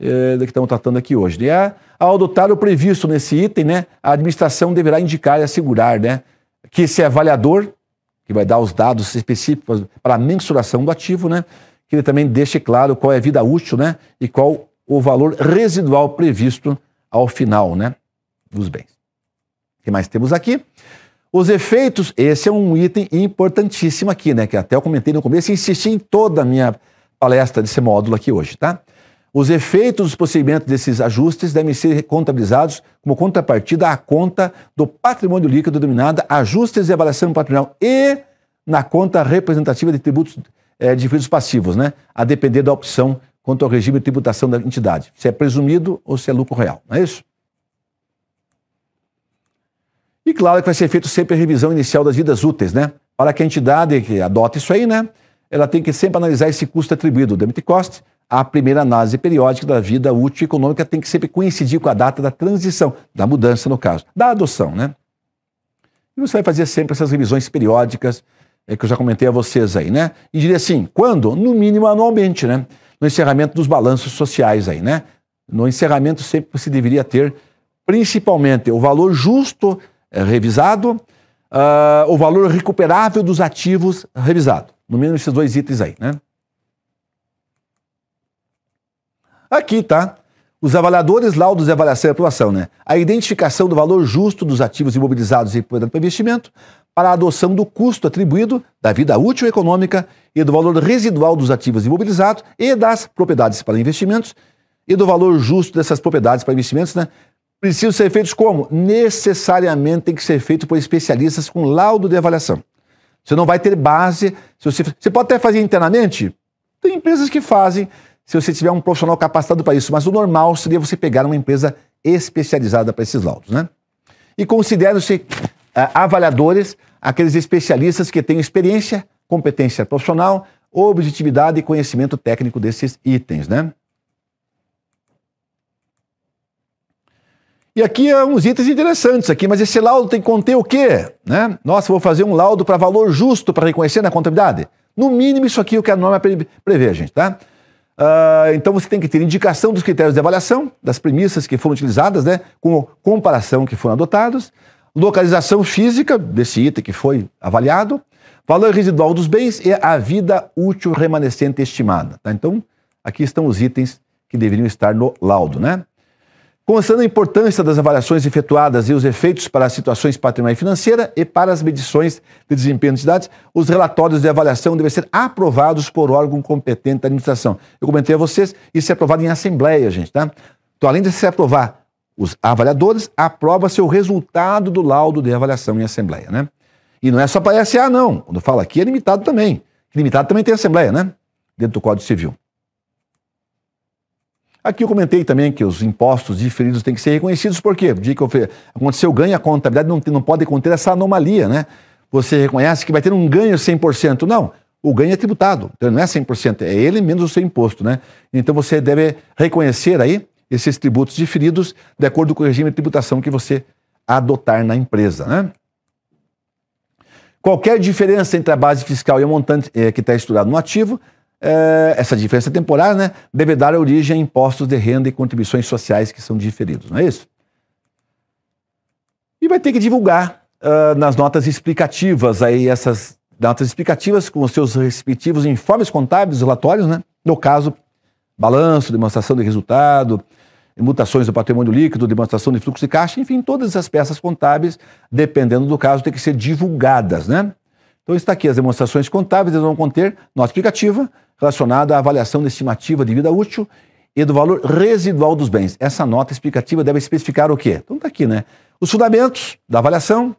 é, que estamos tratando aqui hoje. E né? ao ah, adotar o previsto nesse item, né, a administração deverá indicar e assegurar né, que esse avaliador, que vai dar os dados específicos para a mensuração do ativo, né, que ele também deixe claro qual é a vida útil né, e qual o valor residual previsto ao final né, dos bens. O que mais temos aqui? Os efeitos, esse é um item importantíssimo aqui, né? Que até eu comentei no começo e insisti em toda a minha palestra desse módulo aqui hoje, tá? Os efeitos dos procedimentos desses ajustes devem ser contabilizados como contrapartida à conta do patrimônio líquido denominada Ajustes de Avaliação Patrimonial e na conta representativa de tributos é, de dividendos passivos, né? a depender da opção quanto ao regime de tributação da entidade, se é presumido ou se é lucro real, não é isso? E claro que vai ser feito sempre a revisão inicial das vidas úteis, né? Para que a entidade que adota isso aí, né? Ela tem que sempre analisar esse custo atribuído, o damage cost, a primeira análise periódica da vida útil econômica tem que sempre coincidir com a data da transição, da mudança, no caso, da adoção, né? E você vai fazer sempre essas revisões periódicas é, que eu já comentei a vocês aí, né? E diria assim, quando? No mínimo anualmente, né? No encerramento dos balanços sociais aí, né? No encerramento sempre se deveria ter, principalmente, o valor justo é, revisado, uh, o valor recuperável dos ativos revisado. No mínimo esses dois itens aí, né? Aqui, tá? Os avaliadores, laudos de avaliação e aprovação, né? A identificação do valor justo dos ativos imobilizados e para investimento, para a adoção do custo atribuído da vida útil econômica e do valor residual dos ativos imobilizados e das propriedades para investimentos e do valor justo dessas propriedades para investimentos, né? Precisam ser feitos como? Necessariamente tem que ser feito por especialistas com laudo de avaliação. Você não vai ter base. Se você, você pode até fazer internamente? Tem empresas que fazem, se você tiver um profissional capacitado para isso, mas o normal seria você pegar uma empresa especializada para esses laudos, né? E consideram-se uh, é, avaliadores aqueles especialistas que têm experiência, competência profissional, objetividade e conhecimento técnico desses itens, né? E aqui há é uns itens interessantes aqui, mas esse laudo tem que conter o quê? Né? Nossa, vou fazer um laudo para valor justo para reconhecer na né, contabilidade? No mínimo isso aqui é o que a norma prevê, gente, tá? Uh, então você tem que ter indicação dos critérios de avaliação, das premissas que foram utilizadas, né, com comparação que foram adotados, localização física desse item que foi avaliado, valor residual dos bens e a vida útil remanescente estimada. Tá? Então, aqui estão os itens que deveriam estar no laudo. Né? considerando a importância das avaliações efetuadas e os efeitos para as situações patrimonial e financeira e para as medições de desempenho de entidades, os relatórios de avaliação devem ser aprovados por órgão competente da administração. Eu comentei a vocês, isso é aprovado em assembleia, gente, tá? Então, além de se aprovar os avaliadores, aprova-se o resultado do laudo de avaliação em assembleia, né? E não é só para a SA, não. Quando fala aqui é limitado também. Limitado também tem assembleia, né? Dentro do Código Civil. Aqui eu comentei também que os impostos diferidos têm que ser reconhecidos, porque o dia que aconteceu o ganho, a contabilidade não, não pode conter essa anomalia, né? Você reconhece que vai ter um ganho 100%. Não, o ganho é tributado, então não é 100%, é ele menos o seu imposto, né? Então você deve reconhecer aí esses tributos diferidos de acordo com o regime de tributação que você adotar na empresa, né? Qualquer diferença entre a base fiscal e o montante é, que está estudado no ativo é, essa diferença temporária né, deve dar origem a impostos de renda e contribuições sociais que são diferidos, não é isso? E vai ter que divulgar uh, nas notas explicativas aí essas notas explicativas com os seus respectivos informes contábeis, relatórios, né? No caso, balanço, demonstração de resultado, mutações do patrimônio líquido, demonstração de fluxo de caixa, enfim, todas as peças contábeis, dependendo do caso, tem que ser divulgadas, né? Então está aqui as demonstrações contábeis, elas vão conter nota explicativa, relacionada à avaliação da estimativa de vida útil e do valor residual dos bens. Essa nota explicativa deve especificar o quê? Então está aqui, né? Os fundamentos da avaliação,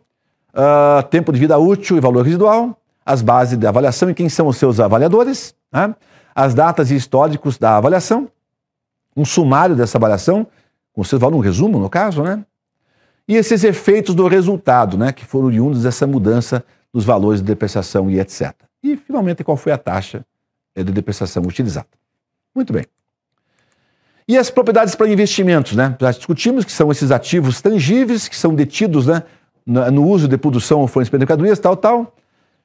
uh, tempo de vida útil e valor residual, as bases da avaliação e quem são os seus avaliadores, né? as datas e históricos da avaliação, um sumário dessa avaliação, com seus valores, um resumo no caso, né? E esses efeitos do resultado, né? Que foram oriundos dessa mudança dos valores de depreciação e etc. E finalmente qual foi a taxa é de depreciação utilizada. Muito bem. E as propriedades para investimentos, né? Já discutimos que são esses ativos tangíveis que são detidos né, no uso de produção ou fornecimento de mercadorias, tal, tal,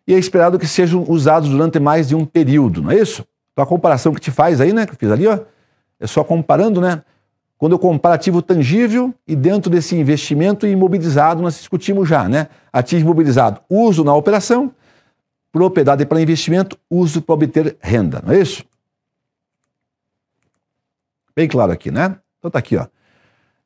e é esperado que sejam usados durante mais de um período, não é isso? Então a comparação que te faz aí, né? Que eu fiz ali, ó, é só comparando, né? Quando eu comparo ativo tangível e dentro desse investimento imobilizado, nós discutimos já, né? Ativo imobilizado, uso na operação, propriedade para investimento, uso para obter renda, não é isso? Bem claro aqui, né? Então tá aqui, ó.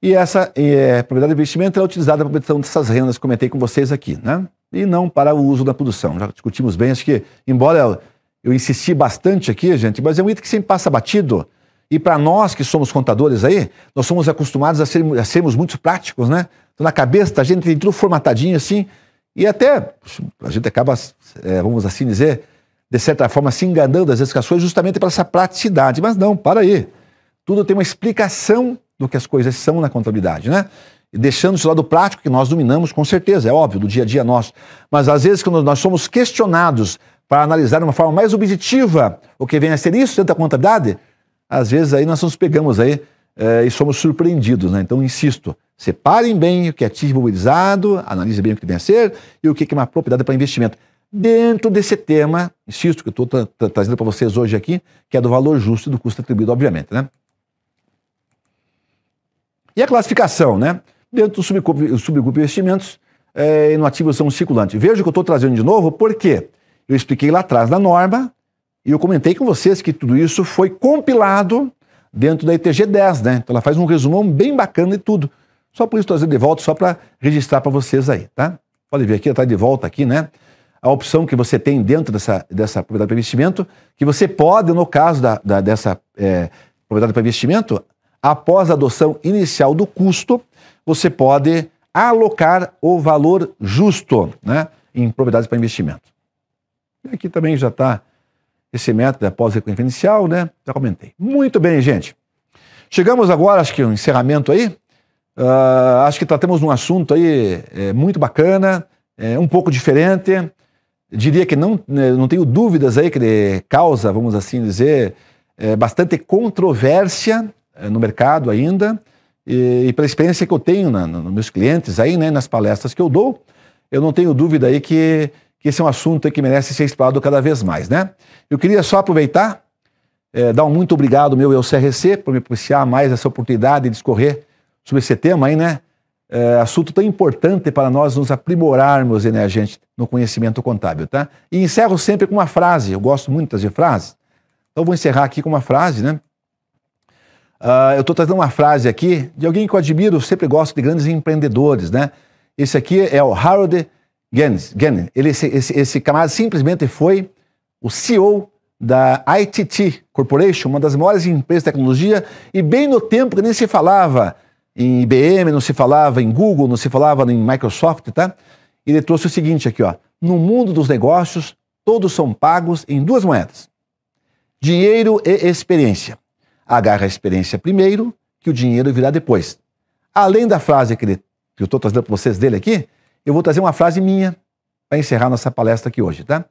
E essa é, propriedade de investimento é utilizada para obter obtenção dessas rendas, comentei com vocês aqui, né? E não para o uso da produção. Já discutimos bem, acho que, embora eu insisti bastante aqui, gente, mas é um item que sempre passa batido. E para nós que somos contadores aí, nós somos acostumados a, ser, a sermos muito práticos, né? Então na cabeça da gente tem tudo formatadinho assim, e até a gente acaba, é, vamos assim dizer, de certa forma se enganando às vezes com as coisas justamente para essa praticidade. Mas não, para aí. Tudo tem uma explicação do que as coisas são na contabilidade, né? E deixando esse lado prático que nós dominamos com certeza, é óbvio, do dia a dia nosso. Mas às vezes quando nós somos questionados para analisar de uma forma mais objetiva o que vem a ser isso dentro da contabilidade, às vezes aí nós nos pegamos aí é, e somos surpreendidos, né? Então, insisto, Separem bem o que é ativo imobilizado, analise bem o que deve ser e o que é uma propriedade para investimento. Dentro desse tema, insisto, que eu estou tra tra trazendo para vocês hoje aqui, que é do valor justo e do custo atribuído, obviamente. Né? E a classificação, né? Dentro do subgrupo, subgrupo investimentos, é, no ativo são circulante. Veja que eu estou trazendo de novo, porque eu expliquei lá atrás na norma e eu comentei com vocês que tudo isso foi compilado dentro da ETG 10, né? Então ela faz um resumão bem bacana de tudo. Só por isso trazer de volta, só para registrar para vocês aí, tá? Pode ver aqui, está de volta aqui, né? A opção que você tem dentro dessa, dessa propriedade para investimento, que você pode, no caso da, da dessa é, propriedade para investimento, após a adoção inicial do custo, você pode alocar o valor justo né, em propriedades para investimento. E aqui também já está esse método após reconhecimento inicial, né? Já comentei. Muito bem, gente. Chegamos agora, acho que um encerramento aí. Uh, acho que tratamos tá, um assunto aí é, muito bacana, é, um pouco diferente. Diria que não, né, não tenho dúvidas aí que ele causa, vamos assim dizer, é, bastante controvérsia é, no mercado ainda. E, e, pela experiência que eu tenho na, na, nos meus clientes aí, né, nas palestras que eu dou, eu não tenho dúvida aí que, que esse é um assunto que merece ser explorado cada vez mais, né? Eu queria só aproveitar, é, dar um muito obrigado meu e ao CRC por me propiciar mais essa oportunidade de discorrer sobre esse tema aí, né? É, assunto tão importante para nós nos aprimorarmos, né, gente, no conhecimento contábil, tá? E encerro sempre com uma frase, eu gosto muito de frases, então vou encerrar aqui com uma frase, né? Uh, eu estou trazendo uma frase aqui de alguém que eu admiro, sempre gosto de grandes empreendedores, né? Esse aqui é o Harold Gaines. Gaines. Ele, esse, esse, esse camarada simplesmente foi o CEO da ITT Corporation, uma das maiores empresas de tecnologia, e bem no tempo que nem se falava em IBM, não se falava em Google, não se falava em Microsoft, tá? Ele trouxe o seguinte aqui, ó. No mundo dos negócios, todos são pagos em duas moedas: dinheiro e experiência. Agarra a experiência primeiro, que o dinheiro virá depois. Além da frase que, ele, que eu estou trazendo para vocês dele aqui, eu vou trazer uma frase minha para encerrar nossa palestra aqui hoje, tá?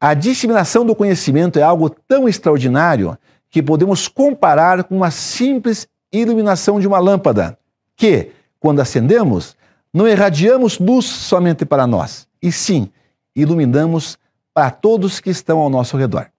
A disseminação do conhecimento é algo tão extraordinário que podemos comparar com uma simples iluminação de uma lâmpada, que, quando acendemos, não irradiamos luz somente para nós, e sim iluminamos para todos que estão ao nosso redor.